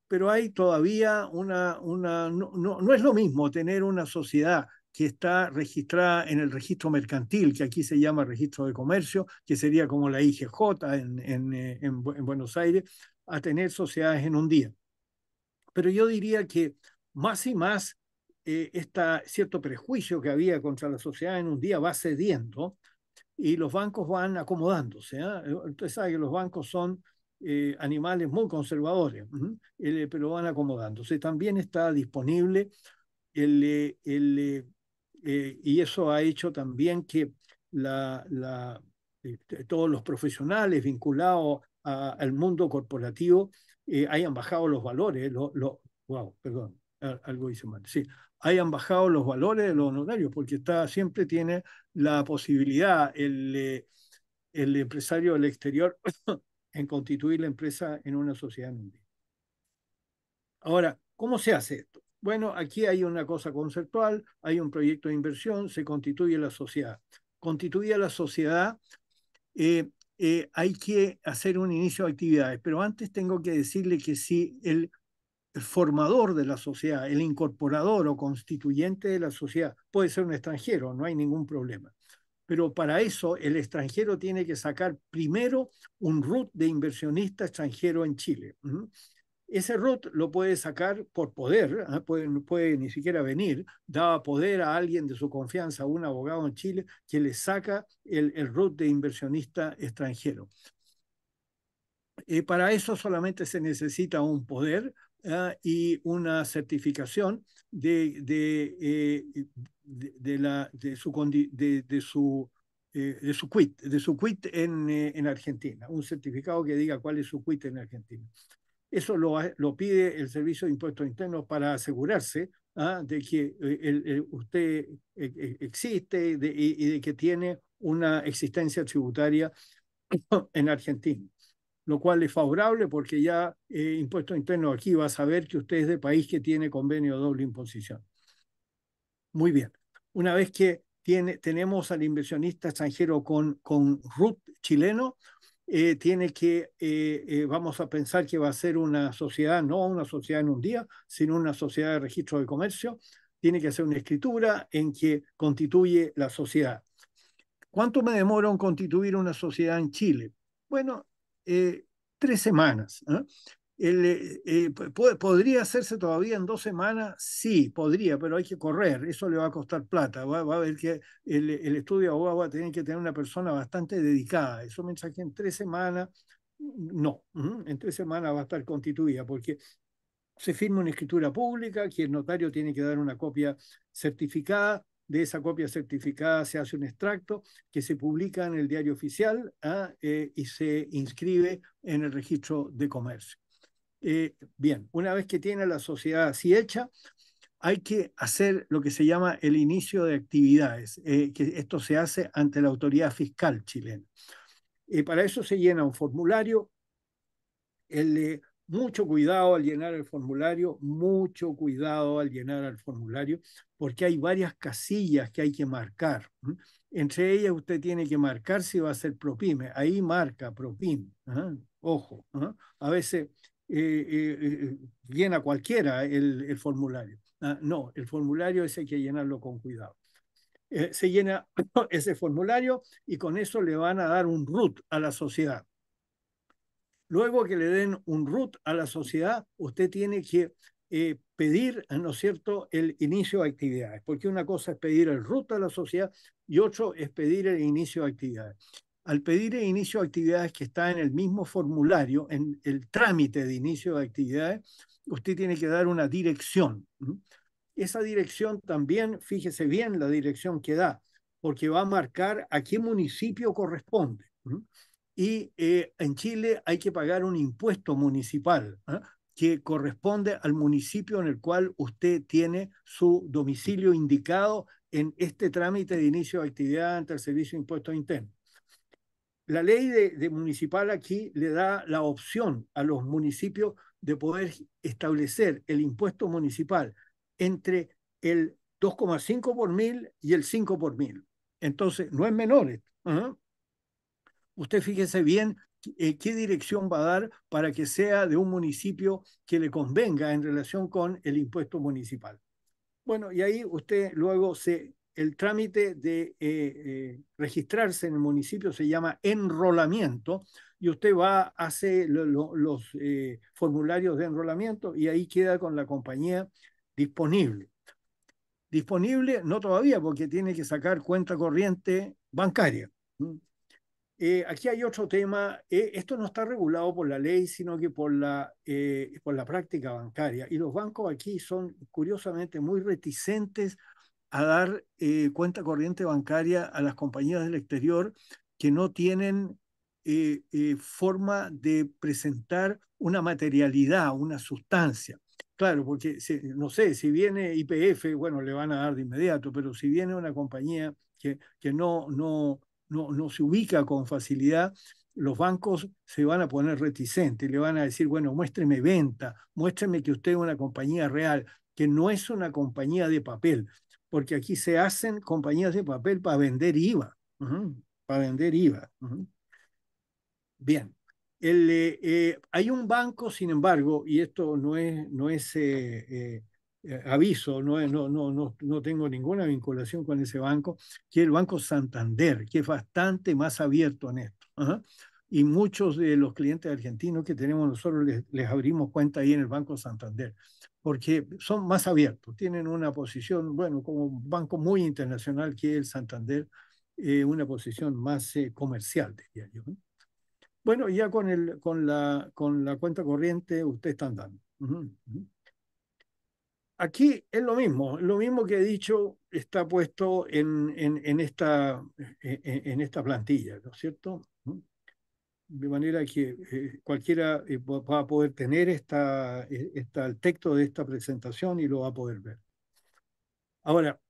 pero hay todavía una, una no, es lo mismo tener una sociedad que está registrada en el registro mercantil, que aquí se llama registro de comercio, que sería como la IGJ en, en Buenos Aires, a tener sociedades en un día. Pero yo diría que más y más eh, cierto prejuicio que había contra la sociedad en un día va cediendo y los bancos van acomodándose. ¿ah? ¿eh? Usted sabe que los bancos son eh, animales muy conservadores, eh, pero van acomodándose. También está disponible el, eh, el y eso ha hecho también que la, la, este, todos los profesionales vinculados al mundo corporativo hayan bajado los valores. wow, perdón, algo hice mal. Sí, hayan bajado los valores de los honorarios, porque está, siempre tiene la posibilidad el, eh, el empresario del exterior en constituir la empresa en una sociedad mundial. Ahora, ¿cómo se hace esto? Bueno, aquí hay una cosa conceptual, hay un proyecto de inversión, se constituye la sociedad. Constituye la sociedad, eh, eh, hay que hacer un inicio de actividades, pero antes tengo que decirle que si el el formador de la sociedad, el incorporador o constituyente de la sociedad, puede ser un extranjero, no hay ningún problema. Pero para eso el extranjero tiene que sacar primero un root de inversionista extranjero en Chile. Ese root lo puede sacar por poder, ¿eh? puede, no puede ni siquiera venir, da poder a alguien de su confianza, un abogado en Chile, que le saca el, root de inversionista extranjero. Eh, para eso solamente se necesita un poder, ¿ah? y una certificación de, de, eh, de, la, de su, de, su eh, de su quit, de su en, eh, en, Argentina, un certificado que diga cuál es su quit en Argentina. Eso lo, lo pide el Servicio de Impuestos Internos para asegurarse ¿ah? de que el, usted existe y, de que tiene una existencia tributaria en Argentina lo cual es favorable porque ya eh, impuesto interno aquí va a saber que usted es de país que tiene convenio de doble imposición. Muy bien. Una vez que tiene, tenemos al inversionista extranjero con, con RUT chileno, eh, tiene que, eh, vamos a pensar que va a ser una sociedad, no una sociedad en un día, sino una sociedad de registro de comercio, tiene que hacer una escritura en que constituye la sociedad. ¿Cuánto me demoro en constituir una sociedad en Chile? Bueno, eh, tres semanas. ¿eh? Eh, ¿Podría hacerse todavía en dos semanas? Sí, podría, pero hay que correr, eso le va a costar plata. Va, a haber que el, estudio va, va a tener que tener una persona bastante dedicada. Eso mensaje en tres semanas, no, en tres semanas va a estar constituida, porque se firma una escritura pública que el notario tiene que dar una copia certificada de esa copia certificada se hace un extracto que se publica en el diario oficial ¿ah? eh, y se inscribe en el registro de comercio. Eh, bien, una vez que tiene la sociedad así hecha, hay que hacer lo que se llama el inicio de actividades, eh, que esto se hace ante la autoridad fiscal chilena. para eso se llena un formulario, el mucho cuidado al llenar el formulario, mucho cuidado al llenar el formulario, porque hay varias casillas que hay que marcar. Entre ellas usted tiene que marcar si va a ser propime. Ahí marca propime. ¿ah? Ojo, ¿ah? a veces eh, eh, eh, llena cualquiera el, el formulario. ¿ah? No, el formulario ese hay que llenarlo con cuidado. se llena ese formulario y con eso le van a dar un root a la sociedad. Luego que le den un root a la sociedad, usted tiene que eh, pedir, ¿no es cierto?, el inicio de actividades, porque una cosa es pedir el root a la sociedad y otro es pedir el inicio de actividades. Al pedir el inicio de actividades que está en el mismo formulario, en el trámite de inicio de actividades, usted tiene que dar una dirección. Esa dirección también, fíjese bien la dirección que da, porque va a marcar a qué municipio corresponde y eh, en Chile hay que pagar un impuesto municipal ¿ah? que corresponde al municipio en el cual usted tiene su domicilio indicado en este trámite de inicio de actividad ante el Servicio de Impuestos Internos. La ley de, municipal aquí le da la opción a los municipios de poder establecer el impuesto municipal entre el 2,5 por mil y el 5 por mil. Entonces, no es menor. ¿ah? Usted fíjese bien eh, qué dirección va a dar para que sea de un municipio que le convenga en relación con el impuesto municipal. Bueno, y ahí usted luego el trámite de eh, eh, registrarse en el municipio se llama enrolamiento y usted va, a hacer los formularios de enrolamiento y ahí queda con la compañía disponible. Disponible no todavía porque tiene que sacar cuenta corriente bancaria. Eh, aquí hay otro tema. Eh, esto no está regulado por la ley, sino que por la, eh, por la práctica bancaria. Y los bancos aquí son curiosamente muy reticentes a dar cuenta corriente bancaria a las compañías del exterior que no tienen forma de presentar una materialidad, una sustancia. Claro, porque no sé, si viene IPF, bueno, le van a dar de inmediato, pero si viene una compañía que, que no, no, no, se ubica con facilidad, los bancos se van a poner reticentes, le van a decir, bueno, muéstreme venta, muéstreme que usted es una compañía real, que no es una compañía de papel, porque aquí se hacen compañías de papel para vender IVA, para vender IVA. Bien, eh, eh, hay un banco, sin embargo, y esto no es, no es eh, eh, aviso, no, no, no, no, no tengo ninguna vinculación con ese banco, que el Banco Santander, que es bastante más abierto en esto. Y muchos de los clientes argentinos que tenemos nosotros les, abrimos cuenta ahí en el Banco Santander, porque son más abiertos, tienen una posición, bueno, como un banco muy internacional que es el Santander, eh, una posición más eh, comercial, diría yo. Bueno, ya con, el, con, la, con la cuenta corriente ustedes están dando aquí es lo mismo, lo mismo que he dicho está puesto en, esta, e, e, en, esta plantilla, ¿no es cierto? ¿Mm? De manera que eh, cualquiera eh, va a poder tener esta, e, esta, el texto de esta presentación y lo va a poder ver. Ahora,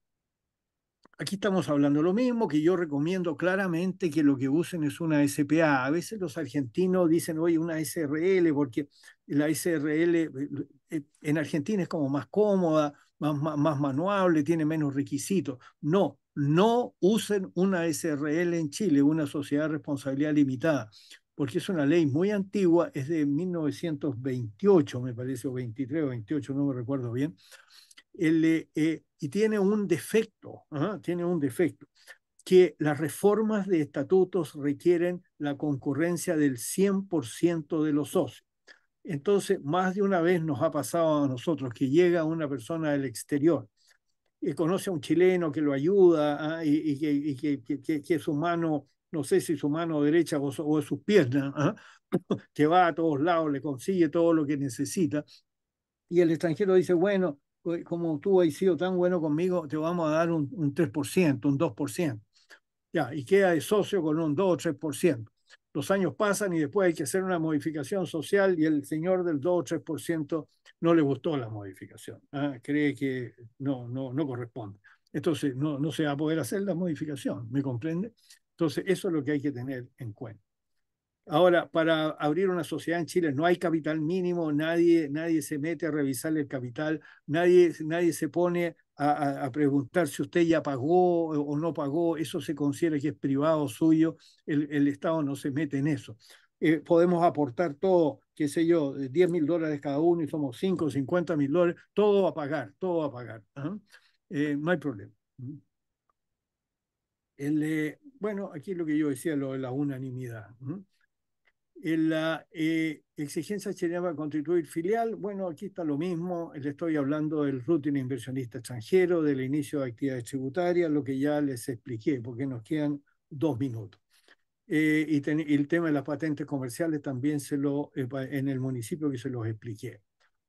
Aquí estamos hablando lo mismo, que yo recomiendo claramente que lo que usen es una SPA. A veces los argentinos dicen, oye, una SRL, porque la SRL eh, eh, en Argentina es como más cómoda, más, más, más manuable, tiene menos requisitos. No, no usen una SRL en Chile, una sociedad de responsabilidad limitada, porque es una ley muy antigua, es de 1928, me parece, o 23 o 28, no me recuerdo bien e, y tiene un defecto, tiene un defecto, que las reformas de estatutos requieren la concurrencia del 100% de los socios. Entonces, más de una vez nos ha pasado a nosotros que llega una persona del exterior y conoce a un chileno que lo ayuda ah, y, que, y que, que, que, no sé si su mano derecha o, sus piernas, que va a todos lados, le consigue todo lo que necesita. Y el extranjero dice, bueno, eh, como tú has sido tan bueno conmigo, te vamos a dar un, un 3%, un 2%. Ya, y queda de socio con un 2 o 3%. Los años pasan y después hay que hacer una modificación social y el señor del 2 o 3% no le gustó la modificación. ¿ah? Cree que no, no, no corresponde. Entonces, no, no se va a poder hacer la modificación, ¿me comprende? Entonces, eso es lo que hay que tener en cuenta. Ahora, para abrir una sociedad en Chile no hay capital mínimo, nadie, nadie se mete a revisar el capital, nadie, nadie se pone a, preguntar si usted ya pagó o no pagó, eso se considera que es privado suyo, el, Estado no se mete en eso. Eh, podemos aportar todo, qué sé yo, 10 mil dólares cada uno y somos 5, 50 mil dólares, todo va a pagar, todo va a pagar. ¿ah? Eh, no hay problema. Eh, bueno, aquí es lo que yo decía, lo de la unanimidad. La eh, exigencia chilena para constituir filial, bueno, aquí está lo mismo, le estoy hablando del rutin inversionista extranjero, del inicio de actividades tributarias, lo que ya les expliqué, porque nos quedan dos minutos. Eh, y, el tema de las patentes comerciales también se lo, eh, en el municipio que se los expliqué.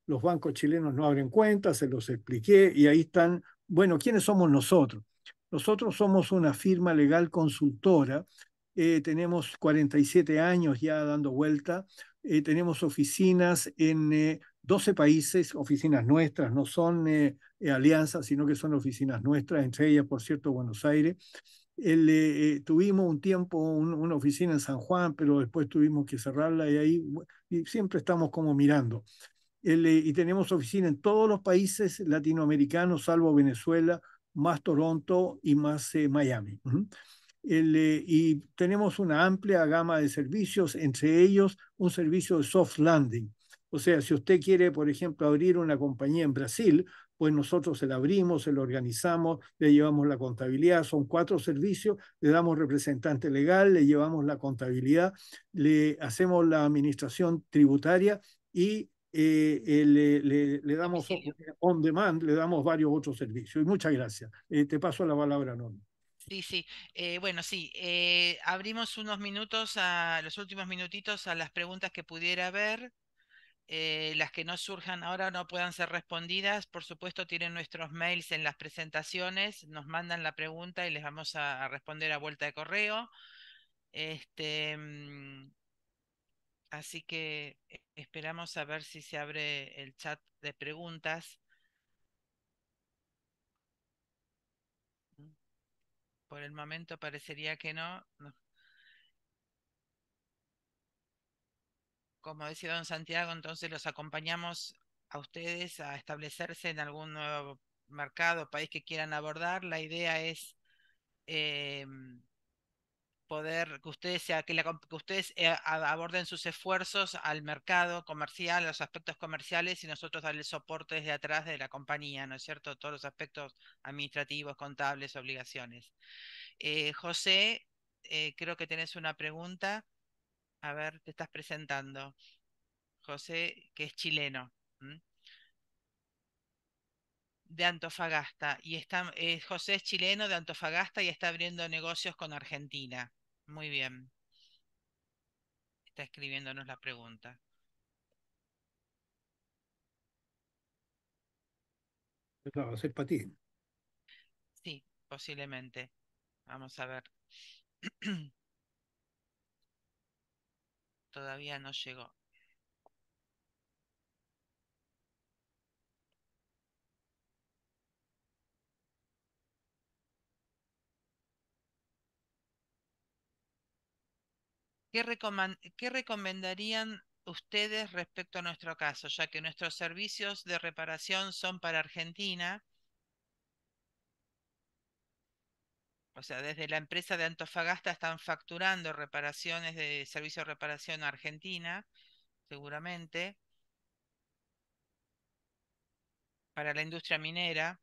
Los bancos chilenos no abren cuentas, se los expliqué, y ahí están, bueno, ¿quiénes somos nosotros? Nosotros somos una firma legal consultora eh, tenemos 47 años ya dando vuelta, eh, tenemos oficinas en 12 eh, países, oficinas nuestras, no son alianzas, sino que son oficinas nuestras, entre ellas, por cierto, Buenos Aires. tuvimos un tiempo una oficina en San Juan, pero después tuvimos que cerrarla y ahí siempre estamos como mirando. y tenemos oficina en todos los países latinoamericanos, salvo Venezuela, más Toronto y más Miami. Eh, y tenemos una amplia gama de servicios, entre ellos un servicio de soft landing. O sea, si usted quiere, por ejemplo, abrir una compañía en Brasil, pues nosotros se la abrimos, se la organizamos, le llevamos la contabilidad, son cuatro servicios, le damos representante legal, le llevamos la contabilidad, le hacemos la administración tributaria y eh, eh, le, le, damos on demand, le damos varios otros servicios. Y muchas gracias. te paso la palabra, Norma. Sí, sí. Eh, bueno, sí, eh, abrimos unos minutos, a, los últimos minutitos a las preguntas que pudiera haber. Eh, las que no surjan ahora no puedan ser respondidas, por supuesto tienen nuestros mails en las presentaciones, nos mandan la pregunta y les vamos a, responder a vuelta de correo. Este, mm, así que esperamos a ver si se abre el chat de preguntas. por el momento parecería que no. Como decía don Santiago, entonces los acompañamos a ustedes a establecerse en algún nuevo mercado, país que quieran abordar. La idea es eh, poder que ustedes sea, que, ustedes eh, aborden sus esfuerzos al mercado comercial, los aspectos comerciales y nosotros darle soporte desde atrás de la compañía, ¿no es cierto? Todos los aspectos administrativos, contables, obligaciones. Eh, José, eh, creo que tenés una pregunta. A ver, te estás presentando. José, que es chileno. de Antofagasta y está, José es chileno de Antofagasta y está abriendo negocios con Argentina. Muy bien. Está escribiéndonos la pregunta. Sí, posiblemente. Vamos a ver. Todavía no llegó. ¿qué, recomendarían ustedes respecto a nuestro caso, ya que nuestros servicios de reparación son para Argentina? O sea, desde la empresa de Antofagasta están facturando reparaciones de servicio de reparación a Argentina, seguramente, para la industria minera.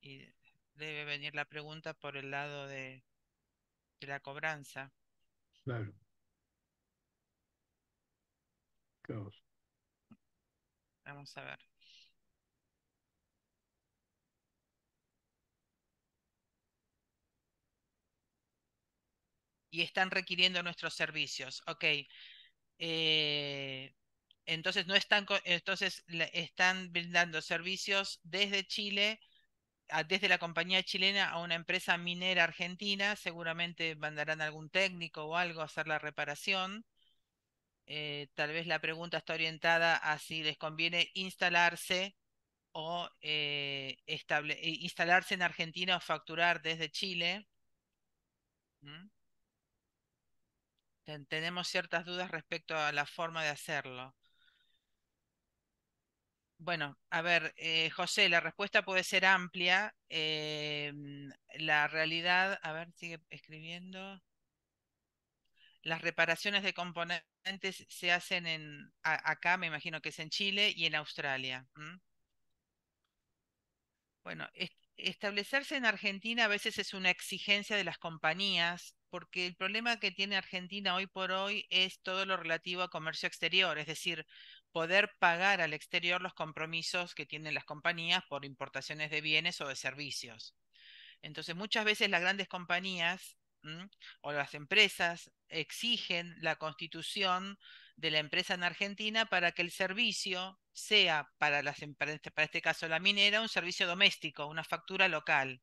Y debe venir la pregunta por el lado de de la cobranza. Claro. Vamos a ver. Y están requiriendo nuestros servicios. Ok. Eh, entonces no están, entonces están brindando servicios desde Chile desde la compañía chilena a una empresa minera argentina, seguramente mandarán algún técnico o algo a hacer la reparación. Eh, tal vez la pregunta está orientada a si les conviene instalarse o eh, eh, instalarse en Argentina o facturar desde Chile. ¿Mm? tenemos ciertas dudas respecto a la forma de hacerlo. Bueno, a ver, eh, José, la respuesta puede ser amplia. Eh, mm, la realidad, a ver, sigue escribiendo. Las reparaciones de componentes se hacen en acá, me imagino que es en Chile y en Australia. Bueno, establecerse en Argentina a veces es una exigencia de las compañías, porque el problema que tiene Argentina hoy por hoy es todo lo relativo a comercio exterior, es decir, poder pagar al exterior los compromisos que tienen las compañías por importaciones de bienes o de servicios. Entonces, muchas veces las grandes compañías o las empresas exigen la constitución de la empresa en Argentina para que el servicio sea, para, las, em, este, para este caso la minera, un servicio doméstico, una factura local.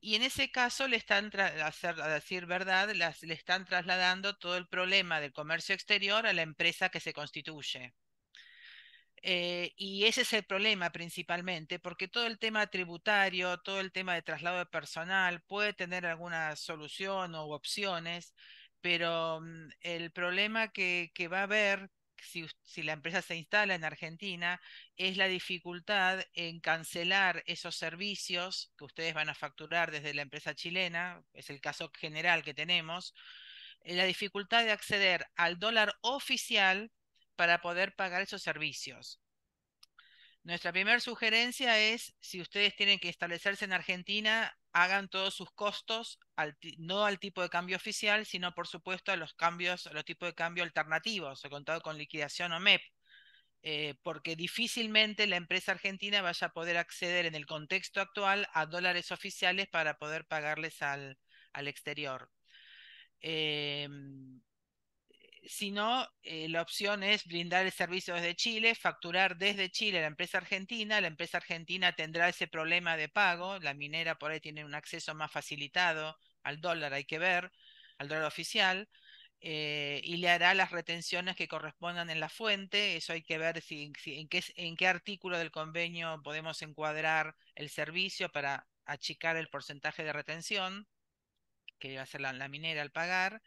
Y en ese caso, le están a decir verdad, le están trasladando todo el problema del comercio exterior a la empresa que se constituye. Eh, y ese es el problema principalmente, porque todo el tema tributario, todo el tema de traslado de personal puede tener alguna solución o opciones, pero mm, el problema que, va a haber si, si, la empresa se instala en Argentina, es la dificultad en cancelar esos servicios que ustedes van a facturar desde la empresa chilena, es el caso general que tenemos, eh, la dificultad de acceder al dólar oficial para poder pagar esos servicios. Nuestra primera sugerencia es, si ustedes tienen que establecerse en Argentina, hagan todos sus costos, no al tipo de cambio oficial, sino por supuesto a los cambios, a los tipos de cambio alternativos, he contado con liquidación o MEP, eh, porque difícilmente la empresa argentina vaya a poder acceder en el contexto actual a dólares oficiales para poder pagarles al, al exterior. Em, si no, eh, la opción es brindar el servicio desde Chile, facturar desde Chile a la empresa argentina. La empresa argentina tendrá ese problema de pago. La minera por ahí tiene un acceso más facilitado al dólar, hay que ver, al dólar oficial. Eh, y le hará las retenciones que correspondan en la fuente. Eso hay que ver si, en, qué, artículo del convenio podemos encuadrar el servicio para achicar el porcentaje de retención que va a ser la minera al pagar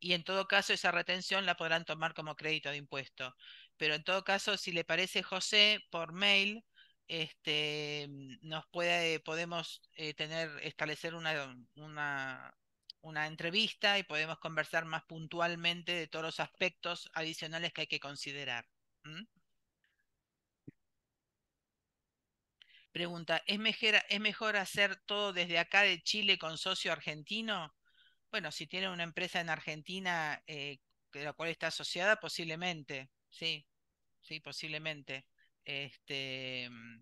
y en todo caso esa retención la podrán tomar como crédito de impuesto. Pero en todo caso, si le parece José, por mail este, nos puede, podemos eh, tener, establecer una, una, entrevista y podemos conversar más puntualmente de todos los aspectos adicionales que hay que considerar. Pregunta, ¿es ¿es mejor hacer todo desde acá de Chile con socio argentino? Bueno, si tiene una empresa en Argentina eh, la cual está asociada, posiblemente, sí, sí, posiblemente. Este, mm,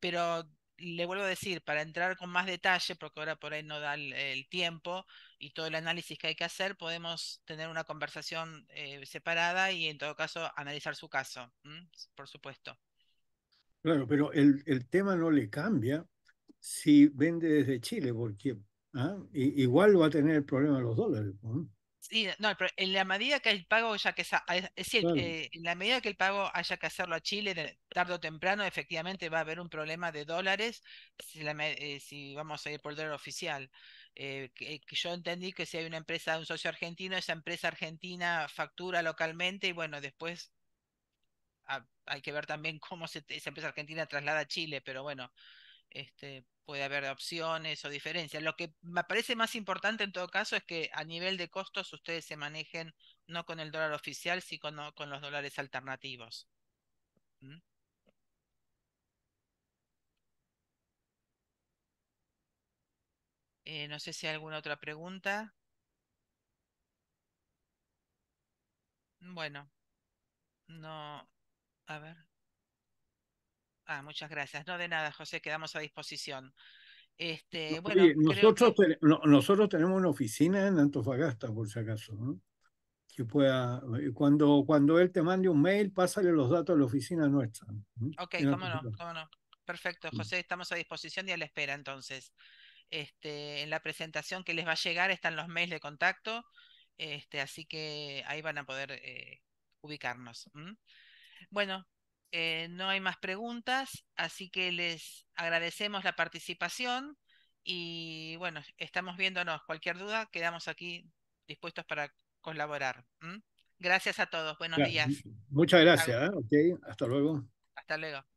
pero le vuelvo a decir, para entrar con más detalle, porque ahora por ahí no da el, tiempo y todo el análisis que hay que hacer, podemos tener una conversación eh, separada y en todo caso analizar su caso, por supuesto. Claro, pero el, el, tema no le cambia si vende desde Chile, porque ¿Ah? igual va a tener el problema de los dólares. Sí, no, en la medida que el pago ya que es eh, en la medida que el pago haya que hacerlo a Chile tarde o temprano, efectivamente va a haber un problema de dólares si, eh, vamos a ir por el dólar oficial. Eh, que, yo entendí que si hay una empresa, un socio argentino, esa empresa argentina factura localmente y bueno, después hay que ver también cómo esa empresa argentina traslada a Chile, pero bueno, este, puede haber opciones o diferencias. Lo que me parece más importante en todo caso es que a nivel de costos ustedes se manejen no con el dólar oficial, sino con, los dólares alternativos. ¿Mm? Eh, no sé si hay alguna otra pregunta. Bueno, no, a ver. Ah, muchas gracias. No de nada, José, quedamos a disposición. Este, nosotros, nosotros tenemos una oficina en Antofagasta, por si acaso, Que pueda, eh, cuando, cuando él te mande un mail, pásale los datos a la oficina nuestra. Ok, cómo no, cómo no. Perfecto, José, estamos a disposición y a la espera entonces. Este, en la presentación que les va a llegar están los mails de contacto, este, así que ahí van a poder eh, ubicarnos. Bueno, eh, no hay más preguntas, así que les agradecemos la participación y bueno, estamos viéndonos. Cualquier duda, quedamos aquí dispuestos para colaborar. Gracias a todos. Buenos días. Muchas gracias. ¿eh? Hasta luego. Hasta luego.